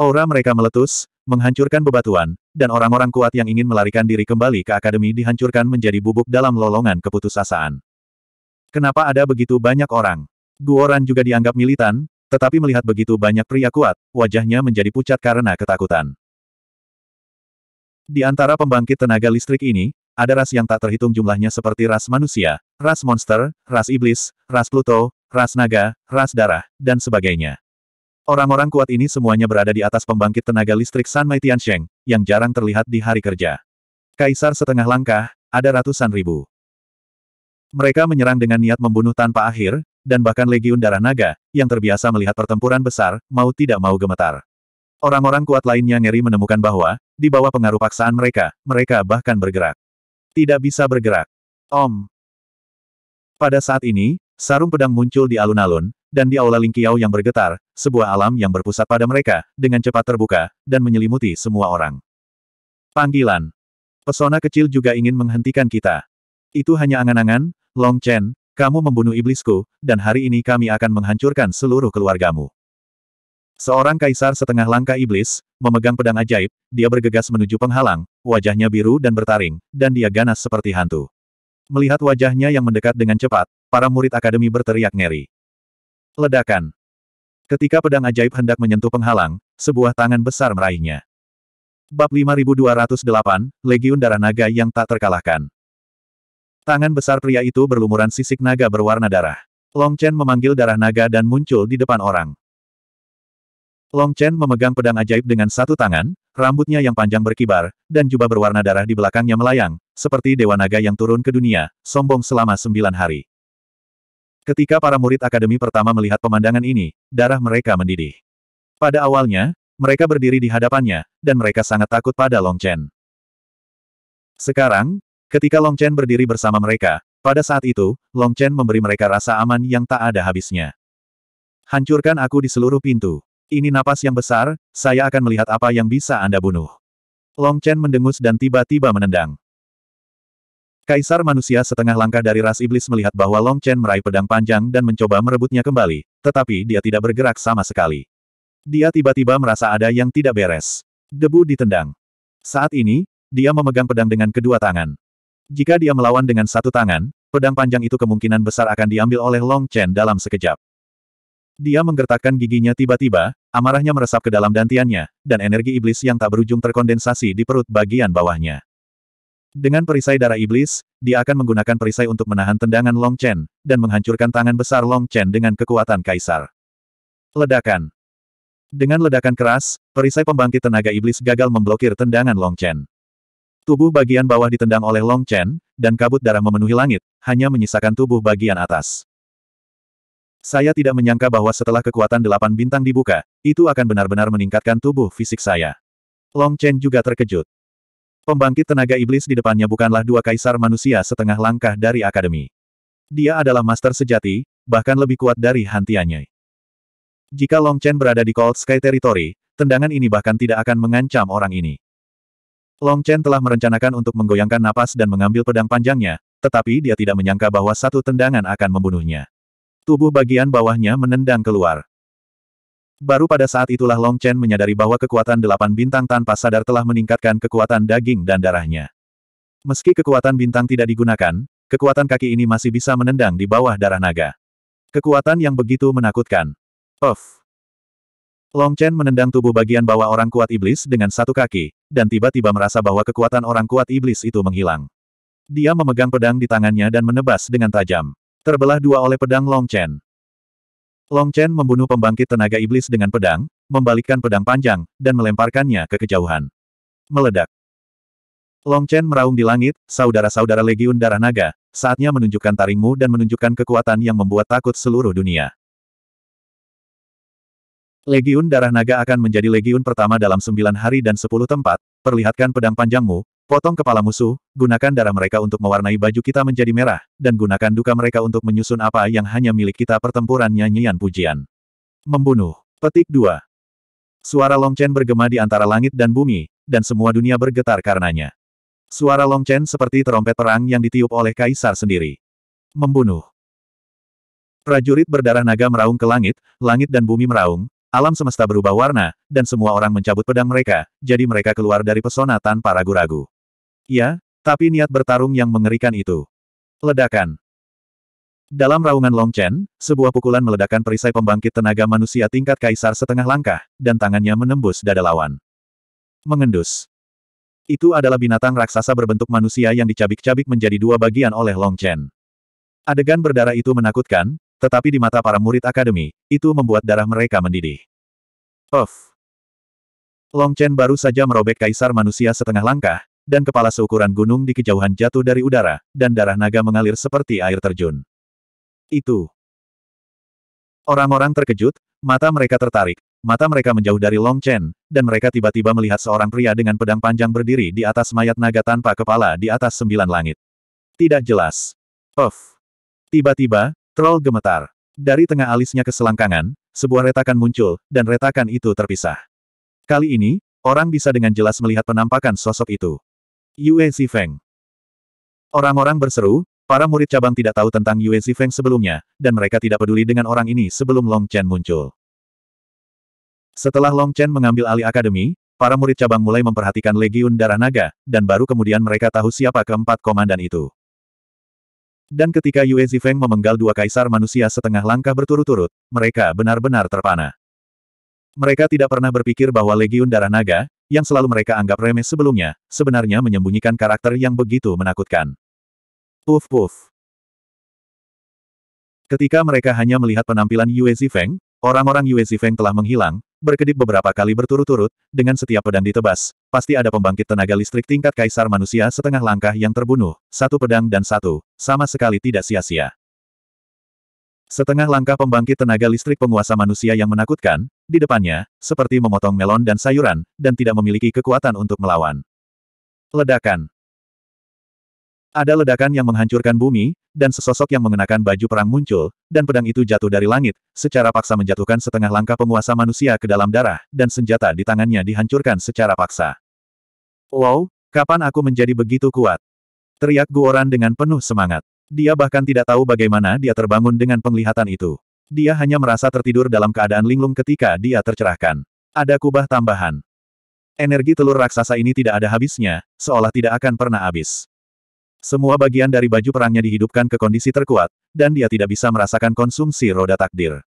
Aura mereka meletus, menghancurkan bebatuan, dan orang-orang kuat yang ingin melarikan diri kembali ke akademi dihancurkan menjadi bubuk dalam lolongan keputusasaan. Kenapa ada begitu banyak orang? Guoran juga dianggap militan, tetapi melihat begitu banyak pria kuat, wajahnya menjadi pucat karena ketakutan. Di antara pembangkit tenaga listrik ini, ada ras yang tak terhitung jumlahnya seperti ras manusia, ras monster, ras iblis, ras Pluto, ras naga, ras darah, dan sebagainya. Orang-orang kuat ini semuanya berada di atas pembangkit tenaga listrik San Mai Tiansheng, yang jarang terlihat di hari kerja. Kaisar setengah langkah, ada ratusan ribu. Mereka menyerang dengan niat membunuh tanpa akhir, dan bahkan legiun darah naga, yang terbiasa melihat pertempuran besar, mau tidak mau gemetar. Orang-orang kuat lainnya ngeri menemukan bahwa, di bawah pengaruh paksaan mereka, mereka bahkan bergerak. Tidak bisa bergerak. Om. Pada saat ini, sarung pedang muncul di alun-alun, dan di aula Lingqiao yang bergetar, sebuah alam yang berpusat pada mereka, dengan cepat terbuka, dan menyelimuti semua orang. Panggilan. Pesona kecil juga ingin menghentikan kita. Itu hanya angan-angan, Long Chen, kamu membunuh iblisku, dan hari ini kami akan menghancurkan seluruh keluargamu. Seorang kaisar setengah langkah iblis, memegang pedang ajaib, dia bergegas menuju penghalang, wajahnya biru dan bertaring, dan dia ganas seperti hantu. Melihat wajahnya yang mendekat dengan cepat, para murid akademi berteriak ngeri. Ledakan. Ketika pedang ajaib hendak menyentuh penghalang, sebuah tangan besar meraihnya. Bab 5208, Legiun Darah Naga yang tak terkalahkan. Tangan besar pria itu berlumuran sisik naga berwarna darah. Long Chen memanggil darah naga dan muncul di depan orang. Long Chen memegang pedang ajaib dengan satu tangan, rambutnya yang panjang berkibar, dan jubah berwarna darah di belakangnya melayang, seperti dewa naga yang turun ke dunia, sombong selama sembilan hari. Ketika para murid akademi pertama melihat pemandangan ini, darah mereka mendidih. Pada awalnya, mereka berdiri di hadapannya, dan mereka sangat takut pada Long Chen. Sekarang, ketika Long Chen berdiri bersama mereka, pada saat itu, Long Chen memberi mereka rasa aman yang tak ada habisnya. Hancurkan aku di seluruh pintu. Ini napas yang besar, saya akan melihat apa yang bisa Anda bunuh. Long Chen mendengus dan tiba-tiba menendang. Kaisar manusia setengah langkah dari ras iblis melihat bahwa Long Chen meraih pedang panjang dan mencoba merebutnya kembali, tetapi dia tidak bergerak sama sekali. Dia tiba-tiba merasa ada yang tidak beres. Debu ditendang. Saat ini, dia memegang pedang dengan kedua tangan. Jika dia melawan dengan satu tangan, pedang panjang itu kemungkinan besar akan diambil oleh Long Chen dalam sekejap. Dia menggertakkan giginya tiba-tiba, amarahnya meresap ke dalam dantiannya, dan energi iblis yang tak berujung terkondensasi di perut bagian bawahnya. Dengan perisai darah iblis, dia akan menggunakan perisai untuk menahan tendangan Long Chen, dan menghancurkan tangan besar Long Chen dengan kekuatan kaisar. Ledakan Dengan ledakan keras, perisai pembangkit tenaga iblis gagal memblokir tendangan Long Chen. Tubuh bagian bawah ditendang oleh Long Chen, dan kabut darah memenuhi langit, hanya menyisakan tubuh bagian atas. Saya tidak menyangka bahwa setelah kekuatan delapan bintang dibuka, itu akan benar-benar meningkatkan tubuh fisik saya. Long Chen juga terkejut. Pembangkit tenaga iblis di depannya bukanlah dua kaisar manusia setengah langkah dari akademi. Dia adalah master sejati, bahkan lebih kuat dari hantianya. Jika Long Chen berada di Cold Sky Territory, tendangan ini bahkan tidak akan mengancam orang ini. Long Chen telah merencanakan untuk menggoyangkan napas dan mengambil pedang panjangnya, tetapi dia tidak menyangka bahwa satu tendangan akan membunuhnya. Tubuh bagian bawahnya menendang keluar. Baru pada saat itulah Long Chen menyadari bahwa kekuatan delapan bintang tanpa sadar telah meningkatkan kekuatan daging dan darahnya. Meski kekuatan bintang tidak digunakan, kekuatan kaki ini masih bisa menendang di bawah darah naga. Kekuatan yang begitu menakutkan. Of. Long Chen menendang tubuh bagian bawah orang kuat iblis dengan satu kaki, dan tiba-tiba merasa bahwa kekuatan orang kuat iblis itu menghilang. Dia memegang pedang di tangannya dan menebas dengan tajam. Terbelah dua oleh pedang Long Chen. Long Chen membunuh pembangkit tenaga iblis dengan pedang, membalikkan pedang panjang, dan melemparkannya ke kejauhan. Meledak. Long Chen meraung di langit, saudara-saudara Legiun Darah Naga, saatnya menunjukkan taringmu dan menunjukkan kekuatan yang membuat takut seluruh dunia. Legiun Darah Naga akan menjadi legiun pertama dalam sembilan hari dan sepuluh tempat, perlihatkan pedang panjangmu, Potong kepala musuh, gunakan darah mereka untuk mewarnai baju kita menjadi merah, dan gunakan duka mereka untuk menyusun apa yang hanya milik kita pertempuran nyanyian pujian. Membunuh. Petik 2. Suara Longchen bergema di antara langit dan bumi, dan semua dunia bergetar karenanya. Suara Longchen seperti terompet perang yang ditiup oleh kaisar sendiri. Membunuh. Prajurit berdarah naga meraung ke langit, langit dan bumi meraung, alam semesta berubah warna, dan semua orang mencabut pedang mereka, jadi mereka keluar dari pesona tanpa ragu-ragu. Ya, tapi niat bertarung yang mengerikan itu. Ledakan. Dalam raungan Long Chen, sebuah pukulan meledakkan perisai pembangkit tenaga manusia tingkat kaisar setengah langkah, dan tangannya menembus dada lawan. Mengendus. Itu adalah binatang raksasa berbentuk manusia yang dicabik-cabik menjadi dua bagian oleh Long Chen. Adegan berdarah itu menakutkan, tetapi di mata para murid akademi, itu membuat darah mereka mendidih. Of. Long Chen baru saja merobek kaisar manusia setengah langkah, dan kepala seukuran gunung di kejauhan jatuh dari udara, dan darah naga mengalir seperti air terjun. Itu. Orang-orang terkejut, mata mereka tertarik, mata mereka menjauh dari Long Chen, dan mereka tiba-tiba melihat seorang pria dengan pedang panjang berdiri di atas mayat naga tanpa kepala di atas sembilan langit. Tidak jelas. Puff. Tiba-tiba, troll gemetar. Dari tengah alisnya ke selangkangan, sebuah retakan muncul, dan retakan itu terpisah. Kali ini, orang bisa dengan jelas melihat penampakan sosok itu. Yue Zifeng. Orang-orang berseru, para murid cabang tidak tahu tentang Yue Zifeng sebelumnya, dan mereka tidak peduli dengan orang ini sebelum Long Chen muncul. Setelah Long Chen mengambil alih akademi, para murid cabang mulai memperhatikan Legiun Darah Naga, dan baru kemudian mereka tahu siapa keempat komandan itu. Dan ketika Yue Zifeng memenggal dua kaisar manusia setengah langkah berturut-turut, mereka benar-benar terpana. Mereka tidak pernah berpikir bahwa Legiun Darah Naga, yang selalu mereka anggap remeh sebelumnya, sebenarnya menyembunyikan karakter yang begitu menakutkan. Puf puf. Ketika mereka hanya melihat penampilan Yue Zifeng, orang-orang Yue Zifeng telah menghilang, berkedip beberapa kali berturut-turut, dengan setiap pedang ditebas, pasti ada pembangkit tenaga listrik tingkat kaisar manusia setengah langkah yang terbunuh, satu pedang dan satu, sama sekali tidak sia-sia. Setengah langkah pembangkit tenaga listrik penguasa manusia yang menakutkan, di depannya, seperti memotong melon dan sayuran, dan tidak memiliki kekuatan untuk melawan. Ledakan Ada ledakan yang menghancurkan bumi, dan sesosok yang mengenakan baju perang muncul, dan pedang itu jatuh dari langit, secara paksa menjatuhkan setengah langkah penguasa manusia ke dalam darah, dan senjata di tangannya dihancurkan secara paksa. Wow, kapan aku menjadi begitu kuat? Teriak Guoran dengan penuh semangat. Dia bahkan tidak tahu bagaimana dia terbangun dengan penglihatan itu. Dia hanya merasa tertidur dalam keadaan linglung ketika dia tercerahkan. Ada kubah tambahan. Energi telur raksasa ini tidak ada habisnya, seolah tidak akan pernah habis. Semua bagian dari baju perangnya dihidupkan ke kondisi terkuat, dan dia tidak bisa merasakan konsumsi roda takdir.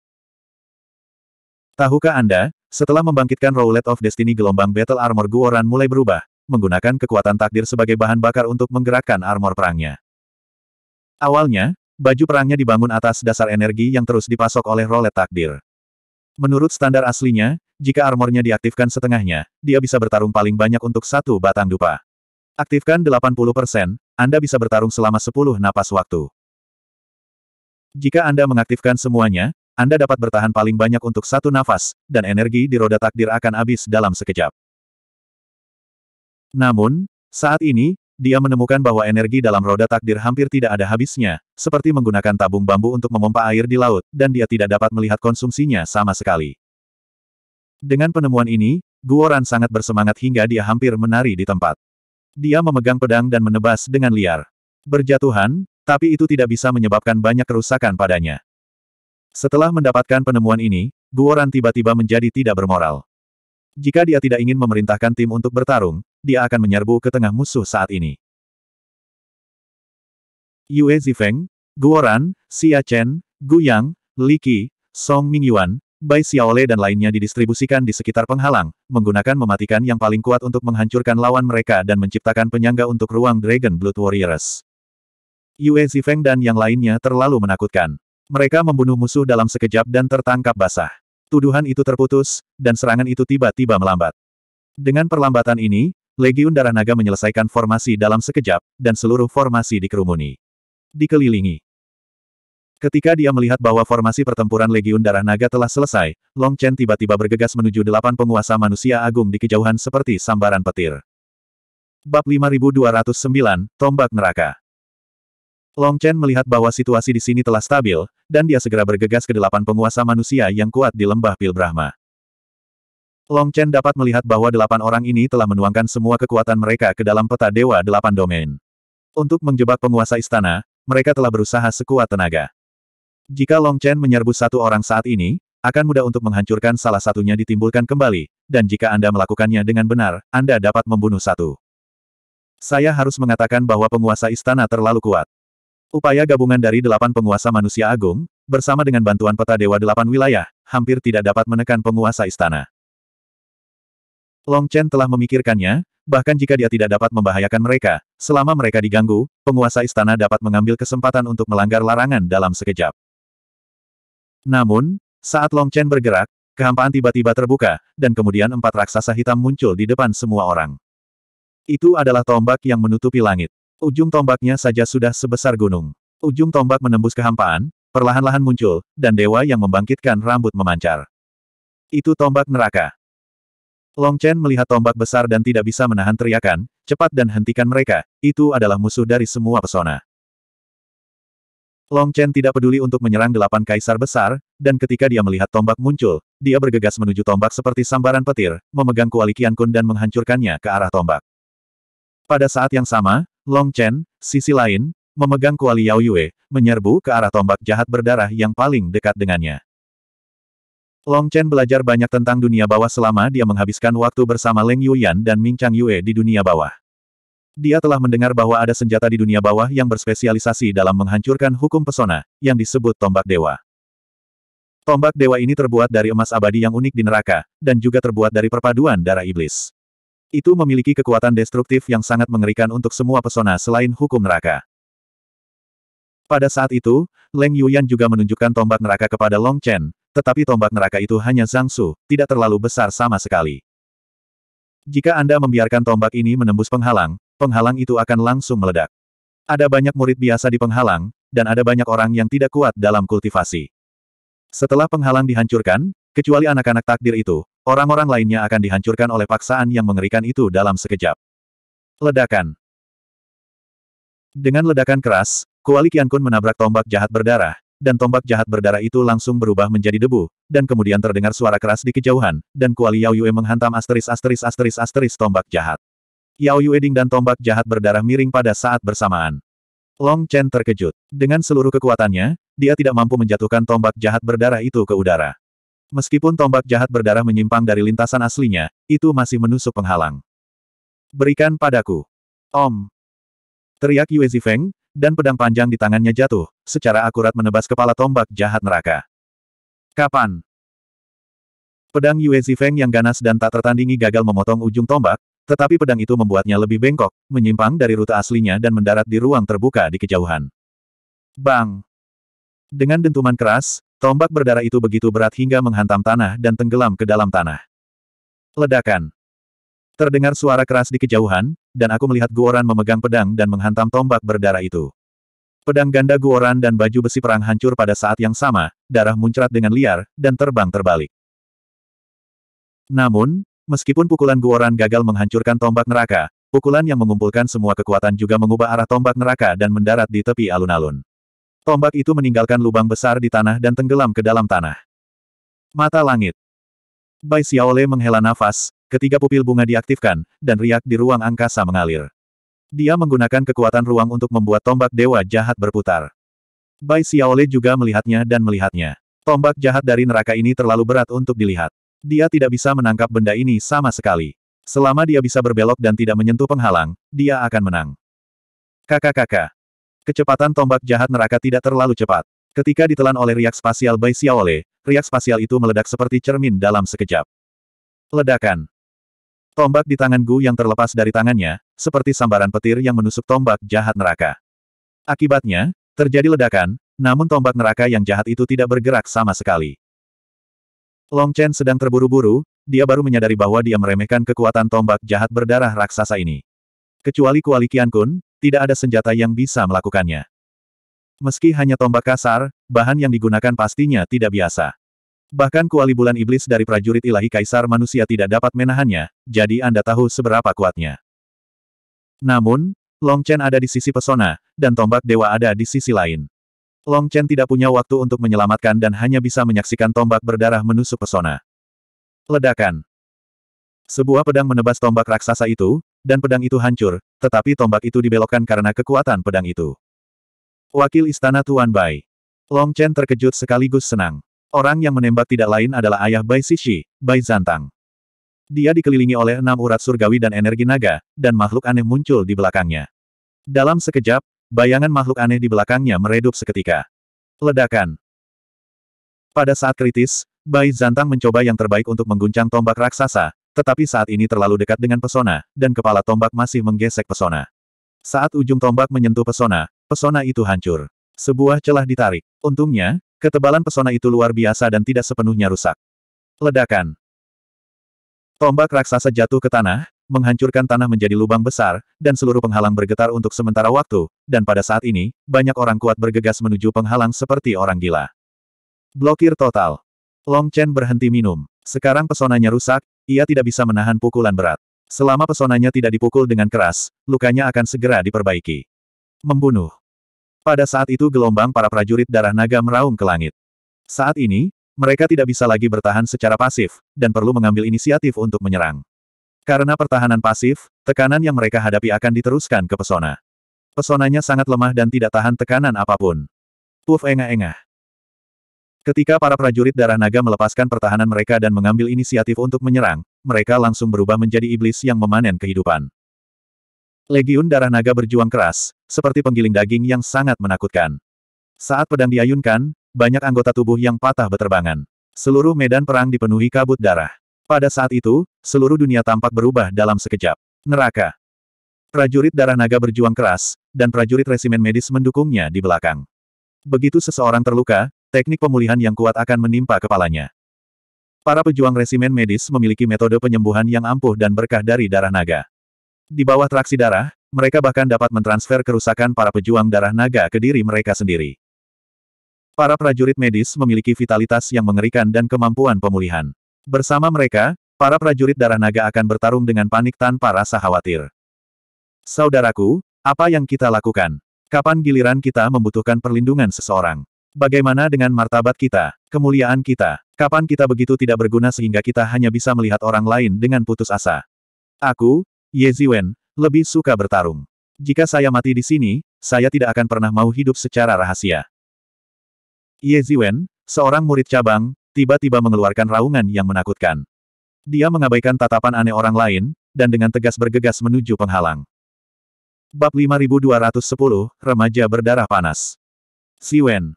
Tahukah Anda, setelah membangkitkan Roulette of Destiny gelombang Battle Armor Guoran mulai berubah, menggunakan kekuatan takdir sebagai bahan bakar untuk menggerakkan armor perangnya. Awalnya, baju perangnya dibangun atas dasar energi yang terus dipasok oleh rolet takdir. Menurut standar aslinya, jika armornya diaktifkan setengahnya, dia bisa bertarung paling banyak untuk satu batang dupa. Aktifkan 80%, Anda bisa bertarung selama 10 napas waktu. Jika Anda mengaktifkan semuanya, Anda dapat bertahan paling banyak untuk satu nafas, dan energi di roda takdir akan habis dalam sekejap. Namun, saat ini, dia menemukan bahwa energi dalam roda takdir hampir tidak ada habisnya, seperti menggunakan tabung bambu untuk memompa air di laut, dan dia tidak dapat melihat konsumsinya sama sekali. Dengan penemuan ini, Guoran sangat bersemangat hingga dia hampir menari di tempat. Dia memegang pedang dan menebas dengan liar. Berjatuhan, tapi itu tidak bisa menyebabkan banyak kerusakan padanya. Setelah mendapatkan penemuan ini, Guoran tiba-tiba menjadi tidak bermoral. Jika dia tidak ingin memerintahkan tim untuk bertarung, dia akan menyerbu ke tengah musuh saat ini. Yue Zifeng, Guoran, Xia Chen, Gu Yang, Li Qi, Song Mingyuan, Bai Xiaole dan lainnya didistribusikan di sekitar penghalang, menggunakan mematikan yang paling kuat untuk menghancurkan lawan mereka dan menciptakan penyangga untuk ruang Dragon Blood Warriors. Yue Zifeng dan yang lainnya terlalu menakutkan. Mereka membunuh musuh dalam sekejap dan tertangkap basah. Tuduhan itu terputus, dan serangan itu tiba-tiba melambat. Dengan perlambatan ini, Legiun Darah Naga menyelesaikan formasi dalam sekejap, dan seluruh formasi dikerumuni. Dikelilingi. Ketika dia melihat bahwa formasi pertempuran Legiun Darah Naga telah selesai, Long Chen tiba-tiba bergegas menuju delapan penguasa manusia agung di kejauhan seperti sambaran petir. Bab 5209, Tombak Neraka Long Chen melihat bahwa situasi di sini telah stabil, dan dia segera bergegas ke delapan penguasa manusia yang kuat di lembah Pil Brahma. Long Chen dapat melihat bahwa delapan orang ini telah menuangkan semua kekuatan mereka ke dalam peta Dewa Delapan Domain. Untuk menjebak penguasa istana, mereka telah berusaha sekuat tenaga. Jika Long Chen menyerbu satu orang saat ini, akan mudah untuk menghancurkan salah satunya ditimbulkan kembali, dan jika Anda melakukannya dengan benar, Anda dapat membunuh satu. Saya harus mengatakan bahwa penguasa istana terlalu kuat. Upaya gabungan dari delapan penguasa manusia agung, bersama dengan bantuan peta Dewa Delapan Wilayah, hampir tidak dapat menekan penguasa istana. Long Chen telah memikirkannya, bahkan jika dia tidak dapat membahayakan mereka, selama mereka diganggu, penguasa istana dapat mengambil kesempatan untuk melanggar larangan dalam sekejap. Namun, saat Long Chen bergerak, kehampaan tiba-tiba terbuka, dan kemudian empat raksasa hitam muncul di depan semua orang. Itu adalah tombak yang menutupi langit. Ujung tombaknya saja sudah sebesar gunung. Ujung tombak menembus kehampaan, perlahan-lahan muncul, dan dewa yang membangkitkan rambut memancar. Itu tombak neraka. Long Chen melihat tombak besar dan tidak bisa menahan teriakan, cepat dan hentikan mereka, itu adalah musuh dari semua pesona. Long Chen tidak peduli untuk menyerang delapan kaisar besar, dan ketika dia melihat tombak muncul, dia bergegas menuju tombak seperti sambaran petir, memegang kuali Qian Kun dan menghancurkannya ke arah tombak. Pada saat yang sama, Long Chen, sisi lain, memegang kuali Yao Yue, menyerbu ke arah tombak jahat berdarah yang paling dekat dengannya. Long Chen belajar banyak tentang dunia bawah selama dia menghabiskan waktu bersama Leng Yuyan dan Ming Chang Yue di dunia bawah. Dia telah mendengar bahwa ada senjata di dunia bawah yang berspesialisasi dalam menghancurkan hukum pesona, yang disebut tombak dewa. Tombak dewa ini terbuat dari emas abadi yang unik di neraka, dan juga terbuat dari perpaduan darah iblis. Itu memiliki kekuatan destruktif yang sangat mengerikan untuk semua pesona selain hukum neraka. Pada saat itu, Leng Yuyan juga menunjukkan tombak neraka kepada Long Chen, tetapi tombak neraka itu hanya zangsu, tidak terlalu besar sama sekali. Jika Anda membiarkan tombak ini menembus penghalang, penghalang itu akan langsung meledak. Ada banyak murid biasa di penghalang, dan ada banyak orang yang tidak kuat dalam kultivasi. Setelah penghalang dihancurkan, kecuali anak-anak takdir itu, orang-orang lainnya akan dihancurkan oleh paksaan yang mengerikan itu dalam sekejap. Ledakan Dengan ledakan keras, Kuali Kiankun menabrak tombak jahat berdarah, dan tombak jahat berdarah itu langsung berubah menjadi debu, dan kemudian terdengar suara keras di kejauhan, dan Kuali Yao Yue menghantam asteris asteris asteris asteris tombak jahat. Yao Yue Ding dan tombak jahat berdarah miring pada saat bersamaan. Long Chen terkejut. Dengan seluruh kekuatannya, dia tidak mampu menjatuhkan tombak jahat berdarah itu ke udara. Meskipun tombak jahat berdarah menyimpang dari lintasan aslinya, itu masih menusuk penghalang. Berikan padaku. Om. Teriak Yue Zifeng, dan pedang panjang di tangannya jatuh, secara akurat menebas kepala tombak jahat neraka. Kapan? Pedang Yue Zifeng yang ganas dan tak tertandingi gagal memotong ujung tombak, tetapi pedang itu membuatnya lebih bengkok, menyimpang dari rute aslinya dan mendarat di ruang terbuka di kejauhan. Bang! Dengan dentuman keras, tombak berdarah itu begitu berat hingga menghantam tanah dan tenggelam ke dalam tanah. Ledakan. Terdengar suara keras di kejauhan, dan aku melihat Guoran memegang pedang dan menghantam tombak berdarah itu. Pedang ganda Guoran dan baju besi perang hancur pada saat yang sama, darah muncrat dengan liar, dan terbang terbalik. Namun, meskipun pukulan Guoran gagal menghancurkan tombak neraka, pukulan yang mengumpulkan semua kekuatan juga mengubah arah tombak neraka dan mendarat di tepi alun-alun. Tombak itu meninggalkan lubang besar di tanah dan tenggelam ke dalam tanah. Mata langit. Bai Xiaole menghela nafas, Ketiga pupil bunga diaktifkan, dan riak di ruang angkasa mengalir. Dia menggunakan kekuatan ruang untuk membuat tombak dewa jahat berputar. Bai Xiaole juga melihatnya dan melihatnya. Tombak jahat dari neraka ini terlalu berat untuk dilihat. Dia tidak bisa menangkap benda ini sama sekali. Selama dia bisa berbelok dan tidak menyentuh penghalang, dia akan menang. Kakak-kakak. Kecepatan tombak jahat neraka tidak terlalu cepat. Ketika ditelan oleh riak spasial Bai Xiaole, riak spasial itu meledak seperti cermin dalam sekejap. Ledakan. Tombak di tangan Gu yang terlepas dari tangannya, seperti sambaran petir yang menusuk tombak jahat neraka. Akibatnya, terjadi ledakan, namun tombak neraka yang jahat itu tidak bergerak sama sekali. Long Chen sedang terburu-buru, dia baru menyadari bahwa dia meremehkan kekuatan tombak jahat berdarah raksasa ini. Kecuali Kuali Qian Kun, tidak ada senjata yang bisa melakukannya. Meski hanya tombak kasar, bahan yang digunakan pastinya tidak biasa. Bahkan kuali bulan iblis dari prajurit ilahi kaisar manusia tidak dapat menahannya, jadi Anda tahu seberapa kuatnya. Namun, Long Chen ada di sisi pesona, dan tombak dewa ada di sisi lain. Long Chen tidak punya waktu untuk menyelamatkan dan hanya bisa menyaksikan tombak berdarah menusuk pesona. Ledakan. Sebuah pedang menebas tombak raksasa itu, dan pedang itu hancur, tetapi tombak itu dibelokkan karena kekuatan pedang itu. Wakil Istana Tuan Bai. Long Chen terkejut sekaligus senang. Orang yang menembak tidak lain adalah ayah Bai Sishi, Bai Zantang. Dia dikelilingi oleh enam urat surgawi dan energi naga, dan makhluk aneh muncul di belakangnya. Dalam sekejap, bayangan makhluk aneh di belakangnya meredup seketika. Ledakan. Pada saat kritis, Bai Zantang mencoba yang terbaik untuk mengguncang tombak raksasa, tetapi saat ini terlalu dekat dengan pesona, dan kepala tombak masih menggesek pesona. Saat ujung tombak menyentuh pesona, pesona itu hancur. Sebuah celah ditarik. Untungnya, Ketebalan pesona itu luar biasa dan tidak sepenuhnya rusak. Ledakan. Tombak raksasa jatuh ke tanah, menghancurkan tanah menjadi lubang besar, dan seluruh penghalang bergetar untuk sementara waktu, dan pada saat ini, banyak orang kuat bergegas menuju penghalang seperti orang gila. Blokir total. Long Chen berhenti minum. Sekarang pesonanya rusak, ia tidak bisa menahan pukulan berat. Selama pesonanya tidak dipukul dengan keras, lukanya akan segera diperbaiki. Membunuh. Pada saat itu gelombang para prajurit darah naga meraung ke langit. Saat ini, mereka tidak bisa lagi bertahan secara pasif, dan perlu mengambil inisiatif untuk menyerang. Karena pertahanan pasif, tekanan yang mereka hadapi akan diteruskan ke pesona. Pesonanya sangat lemah dan tidak tahan tekanan apapun. Puff engah-engah. Ketika para prajurit darah naga melepaskan pertahanan mereka dan mengambil inisiatif untuk menyerang, mereka langsung berubah menjadi iblis yang memanen kehidupan. Legiun darah naga berjuang keras, seperti penggiling daging yang sangat menakutkan. Saat pedang diayunkan, banyak anggota tubuh yang patah berterbangan. Seluruh medan perang dipenuhi kabut darah. Pada saat itu, seluruh dunia tampak berubah dalam sekejap. Neraka. Prajurit darah naga berjuang keras, dan prajurit resimen medis mendukungnya di belakang. Begitu seseorang terluka, teknik pemulihan yang kuat akan menimpa kepalanya. Para pejuang resimen medis memiliki metode penyembuhan yang ampuh dan berkah dari darah naga. Di bawah traksi darah, mereka bahkan dapat mentransfer kerusakan para pejuang darah naga ke diri mereka sendiri. Para prajurit medis memiliki vitalitas yang mengerikan dan kemampuan pemulihan. Bersama mereka, para prajurit darah naga akan bertarung dengan panik tanpa rasa khawatir. Saudaraku, apa yang kita lakukan? Kapan giliran kita membutuhkan perlindungan seseorang? Bagaimana dengan martabat kita, kemuliaan kita? Kapan kita begitu tidak berguna sehingga kita hanya bisa melihat orang lain dengan putus asa? Aku, Ye Ziwen, lebih suka bertarung. Jika saya mati di sini, saya tidak akan pernah mau hidup secara rahasia. Ye Ziwen, seorang murid cabang, tiba-tiba mengeluarkan raungan yang menakutkan. Dia mengabaikan tatapan aneh orang lain, dan dengan tegas bergegas menuju penghalang. Bab 5210, Remaja Berdarah Panas Ziwen.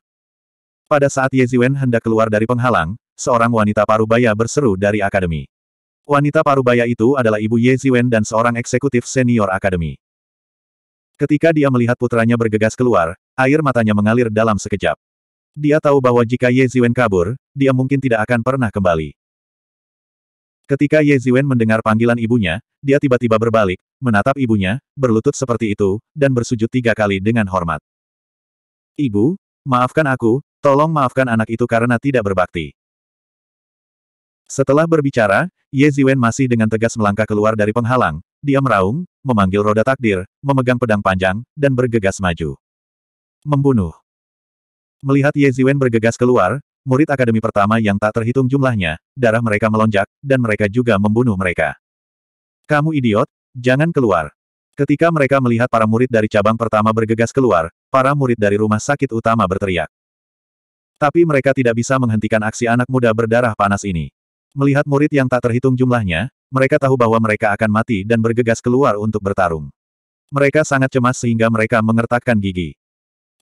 Pada saat Ye Ziwen hendak keluar dari penghalang, seorang wanita parubaya berseru dari akademi. Wanita parubaya itu adalah ibu Ye Ziwen dan seorang eksekutif senior akademi. Ketika dia melihat putranya bergegas keluar, air matanya mengalir dalam sekejap. Dia tahu bahwa jika Ye Ziwen kabur, dia mungkin tidak akan pernah kembali. Ketika Ye Ziwen mendengar panggilan ibunya, dia tiba-tiba berbalik, menatap ibunya, berlutut seperti itu, dan bersujud tiga kali dengan hormat. Ibu, maafkan aku, tolong maafkan anak itu karena tidak berbakti. Setelah berbicara, Ye Ziwen masih dengan tegas melangkah keluar dari penghalang, dia meraung, memanggil roda takdir, memegang pedang panjang, dan bergegas maju. Membunuh. Melihat Ye Ziwen bergegas keluar, murid akademi pertama yang tak terhitung jumlahnya, darah mereka melonjak, dan mereka juga membunuh mereka. Kamu idiot, jangan keluar. Ketika mereka melihat para murid dari cabang pertama bergegas keluar, para murid dari rumah sakit utama berteriak. Tapi mereka tidak bisa menghentikan aksi anak muda berdarah panas ini. Melihat murid yang tak terhitung jumlahnya, mereka tahu bahwa mereka akan mati dan bergegas keluar untuk bertarung. Mereka sangat cemas sehingga mereka mengertakkan gigi.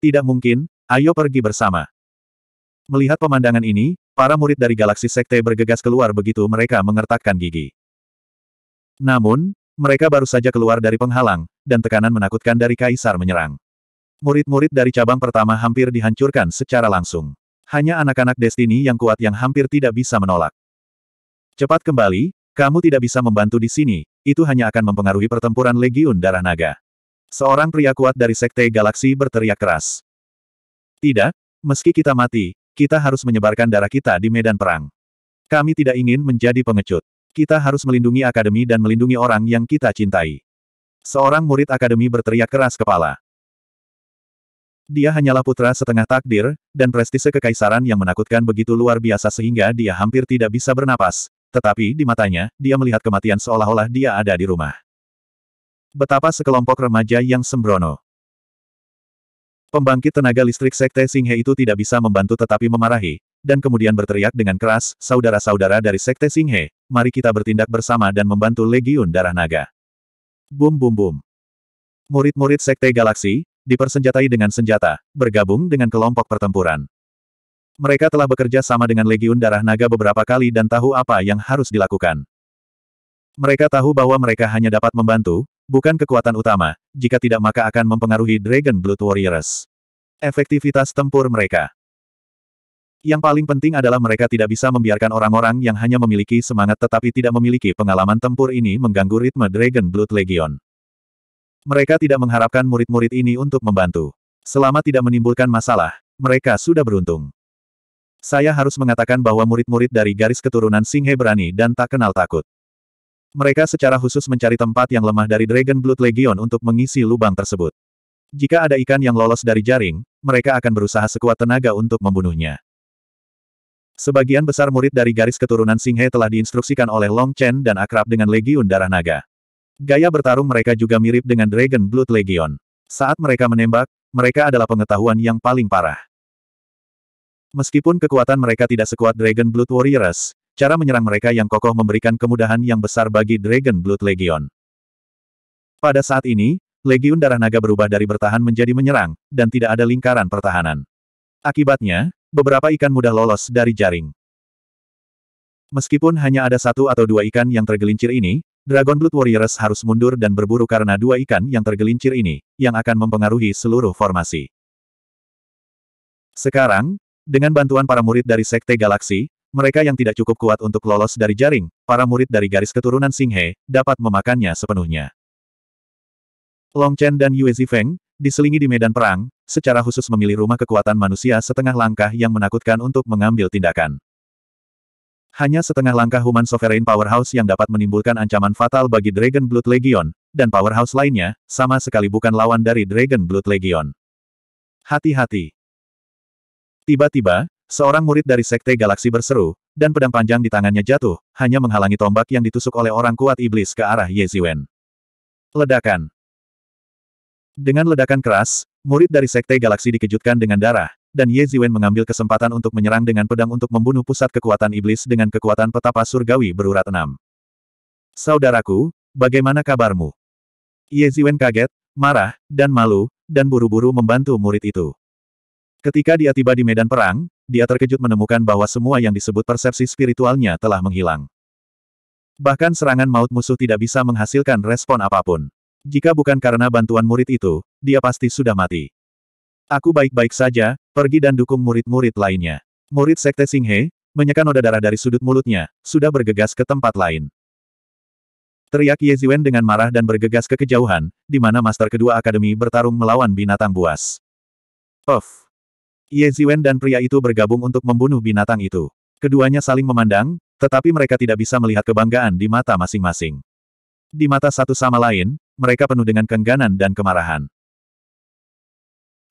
Tidak mungkin, ayo pergi bersama. Melihat pemandangan ini, para murid dari galaksi sekte bergegas keluar begitu mereka mengertakkan gigi. Namun, mereka baru saja keluar dari penghalang, dan tekanan menakutkan dari kaisar menyerang. Murid-murid dari cabang pertama hampir dihancurkan secara langsung. Hanya anak-anak Destiny yang kuat yang hampir tidak bisa menolak. Cepat kembali, kamu tidak bisa membantu di sini, itu hanya akan mempengaruhi pertempuran Legiun Darah Naga. Seorang pria kuat dari Sekte Galaksi berteriak keras. Tidak, meski kita mati, kita harus menyebarkan darah kita di medan perang. Kami tidak ingin menjadi pengecut. Kita harus melindungi akademi dan melindungi orang yang kita cintai. Seorang murid akademi berteriak keras kepala. Dia hanyalah putra setengah takdir, dan prestise kekaisaran yang menakutkan begitu luar biasa sehingga dia hampir tidak bisa bernapas, tetapi di matanya, dia melihat kematian seolah-olah dia ada di rumah. Betapa sekelompok remaja yang sembrono. Pembangkit tenaga listrik Sekte Singhe itu tidak bisa membantu tetapi memarahi, dan kemudian berteriak dengan keras, saudara-saudara dari Sekte Singhe, mari kita bertindak bersama dan membantu Legiun Darah Naga. Bum bum bum. Murid-murid Sekte Galaksi, dipersenjatai dengan senjata, bergabung dengan kelompok pertempuran. Mereka telah bekerja sama dengan Legiun Darah Naga beberapa kali dan tahu apa yang harus dilakukan. Mereka tahu bahwa mereka hanya dapat membantu, bukan kekuatan utama, jika tidak maka akan mempengaruhi Dragon Blood Warriors. Efektivitas tempur mereka. Yang paling penting adalah mereka tidak bisa membiarkan orang-orang yang hanya memiliki semangat tetapi tidak memiliki pengalaman tempur ini mengganggu ritme Dragon Blood Legion. Mereka tidak mengharapkan murid-murid ini untuk membantu. Selama tidak menimbulkan masalah, mereka sudah beruntung. Saya harus mengatakan bahwa murid-murid dari garis keturunan Singhe berani dan tak kenal takut. Mereka secara khusus mencari tempat yang lemah dari Dragon Blood Legion untuk mengisi lubang tersebut. Jika ada ikan yang lolos dari jaring, mereka akan berusaha sekuat tenaga untuk membunuhnya. Sebagian besar murid dari garis keturunan Singhe telah diinstruksikan oleh Long Chen dan akrab dengan Legiun Darah Naga. Gaya bertarung mereka juga mirip dengan Dragon Blood Legion. Saat mereka menembak, mereka adalah pengetahuan yang paling parah. Meskipun kekuatan mereka tidak sekuat Dragon Blood Warriors, cara menyerang mereka yang kokoh memberikan kemudahan yang besar bagi Dragon Blood Legion. Pada saat ini, Legion Darah Naga berubah dari bertahan menjadi menyerang, dan tidak ada lingkaran pertahanan. Akibatnya, beberapa ikan mudah lolos dari jaring. Meskipun hanya ada satu atau dua ikan yang tergelincir ini, Dragon Blood Warriors harus mundur dan berburu karena dua ikan yang tergelincir ini, yang akan mempengaruhi seluruh formasi. Sekarang, dengan bantuan para murid dari Sekte Galaksi, mereka yang tidak cukup kuat untuk lolos dari jaring, para murid dari garis keturunan Singhe, dapat memakannya sepenuhnya. Long Chen dan Yue Zifeng, diselingi di medan perang, secara khusus memilih rumah kekuatan manusia setengah langkah yang menakutkan untuk mengambil tindakan. Hanya setengah langkah Human Sovereign Powerhouse yang dapat menimbulkan ancaman fatal bagi Dragon Blood Legion, dan powerhouse lainnya, sama sekali bukan lawan dari Dragon Blood Legion. Hati-hati. Tiba-tiba, seorang murid dari Sekte Galaksi berseru, dan pedang panjang di tangannya jatuh, hanya menghalangi tombak yang ditusuk oleh orang kuat iblis ke arah Ye Ziwen. Ledakan Dengan ledakan keras, murid dari Sekte Galaksi dikejutkan dengan darah, dan Ye Ziwen mengambil kesempatan untuk menyerang dengan pedang untuk membunuh pusat kekuatan iblis dengan kekuatan petapa surgawi berurat enam. Saudaraku, bagaimana kabarmu? Ye Ziwen kaget, marah, dan malu, dan buru-buru membantu murid itu. Ketika dia tiba di medan perang, dia terkejut menemukan bahwa semua yang disebut persepsi spiritualnya telah menghilang. Bahkan serangan maut musuh tidak bisa menghasilkan respon apapun. Jika bukan karena bantuan murid itu, dia pasti sudah mati. Aku baik-baik saja, pergi dan dukung murid-murid lainnya. Murid Sekte Singhe, menyekan noda darah dari sudut mulutnya, sudah bergegas ke tempat lain. Teriak Ye Ziwen dengan marah dan bergegas ke kejauhan, di mana master kedua akademi bertarung melawan binatang buas. Of. Ye Ziwen dan pria itu bergabung untuk membunuh binatang itu. Keduanya saling memandang, tetapi mereka tidak bisa melihat kebanggaan di mata masing-masing. Di mata satu sama lain, mereka penuh dengan kengganan dan kemarahan.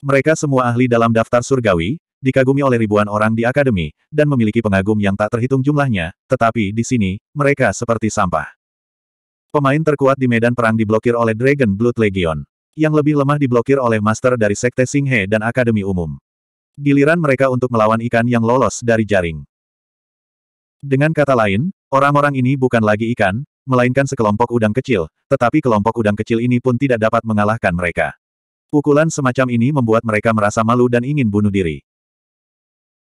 Mereka semua ahli dalam daftar surgawi, dikagumi oleh ribuan orang di akademi, dan memiliki pengagum yang tak terhitung jumlahnya, tetapi di sini, mereka seperti sampah. Pemain terkuat di medan perang diblokir oleh Dragon Blood Legion. Yang lebih lemah diblokir oleh Master dari Sekte Singhe dan Akademi Umum. Giliran mereka untuk melawan ikan yang lolos dari jaring. Dengan kata lain, orang-orang ini bukan lagi ikan, melainkan sekelompok udang kecil, tetapi kelompok udang kecil ini pun tidak dapat mengalahkan mereka. Pukulan semacam ini membuat mereka merasa malu dan ingin bunuh diri.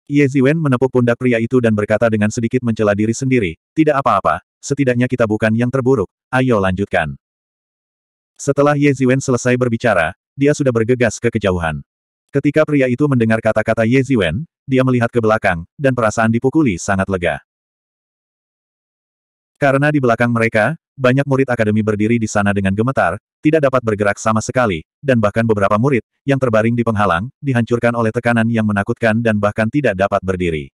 Ye Ziwen menepuk pundak pria itu dan berkata dengan sedikit mencela diri sendiri, tidak apa-apa, setidaknya kita bukan yang terburuk, ayo lanjutkan. Setelah Ye Ziwen selesai berbicara, dia sudah bergegas ke kejauhan. Ketika pria itu mendengar kata-kata Ye Ziwen, dia melihat ke belakang, dan perasaan dipukuli sangat lega. Karena di belakang mereka, banyak murid akademi berdiri di sana dengan gemetar, tidak dapat bergerak sama sekali, dan bahkan beberapa murid, yang terbaring di penghalang, dihancurkan oleh tekanan yang menakutkan dan bahkan tidak dapat berdiri.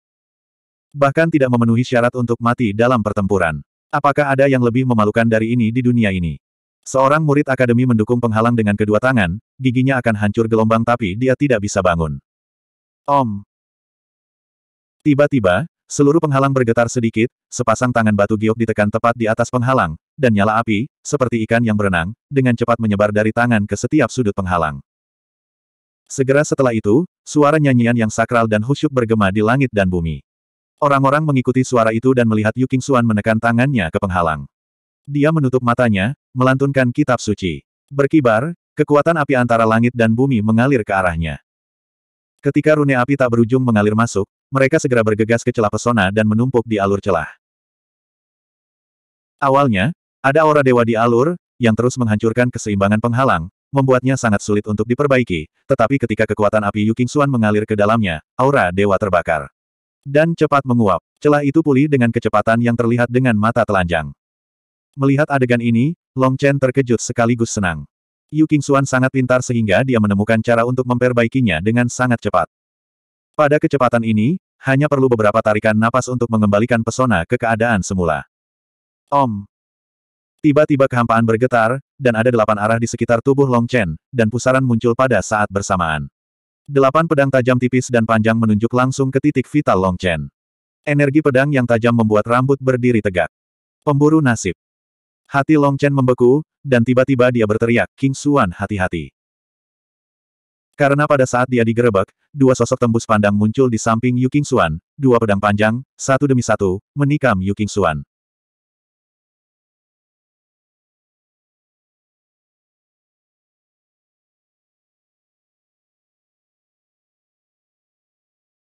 Bahkan tidak memenuhi syarat untuk mati dalam pertempuran. Apakah ada yang lebih memalukan dari ini di dunia ini? Seorang murid akademi mendukung penghalang dengan kedua tangan, giginya akan hancur gelombang tapi dia tidak bisa bangun. Om. Tiba-tiba, seluruh penghalang bergetar sedikit, sepasang tangan batu giok ditekan tepat di atas penghalang, dan nyala api, seperti ikan yang berenang, dengan cepat menyebar dari tangan ke setiap sudut penghalang. Segera setelah itu, suara nyanyian yang sakral dan khusyuk bergema di langit dan bumi. Orang-orang mengikuti suara itu dan melihat Yuking Suan menekan tangannya ke penghalang. Dia menutup matanya, melantunkan kitab suci. Berkibar, kekuatan api antara langit dan bumi mengalir ke arahnya. Ketika rune api tak berujung mengalir masuk, mereka segera bergegas ke celah pesona dan menumpuk di alur celah. Awalnya, ada aura dewa di alur, yang terus menghancurkan keseimbangan penghalang, membuatnya sangat sulit untuk diperbaiki, tetapi ketika kekuatan api Yu Xuan mengalir ke dalamnya, aura dewa terbakar. Dan cepat menguap, celah itu pulih dengan kecepatan yang terlihat dengan mata telanjang. Melihat adegan ini, Long Chen terkejut sekaligus senang. Yu Qingxuan sangat pintar sehingga dia menemukan cara untuk memperbaikinya dengan sangat cepat. Pada kecepatan ini, hanya perlu beberapa tarikan napas untuk mengembalikan pesona ke keadaan semula. Om. Tiba-tiba kehampaan bergetar, dan ada delapan arah di sekitar tubuh Long Chen, dan pusaran muncul pada saat bersamaan. Delapan pedang tajam tipis dan panjang menunjuk langsung ke titik vital Long Chen. Energi pedang yang tajam membuat rambut berdiri tegak. Pemburu nasib. Hati Long Chen membeku, dan tiba-tiba dia berteriak, King Xuan hati-hati. Karena pada saat dia digerebek, dua sosok tembus pandang muncul di samping Yu King Xuan, dua pedang panjang, satu demi satu, menikam Yu King Xuan.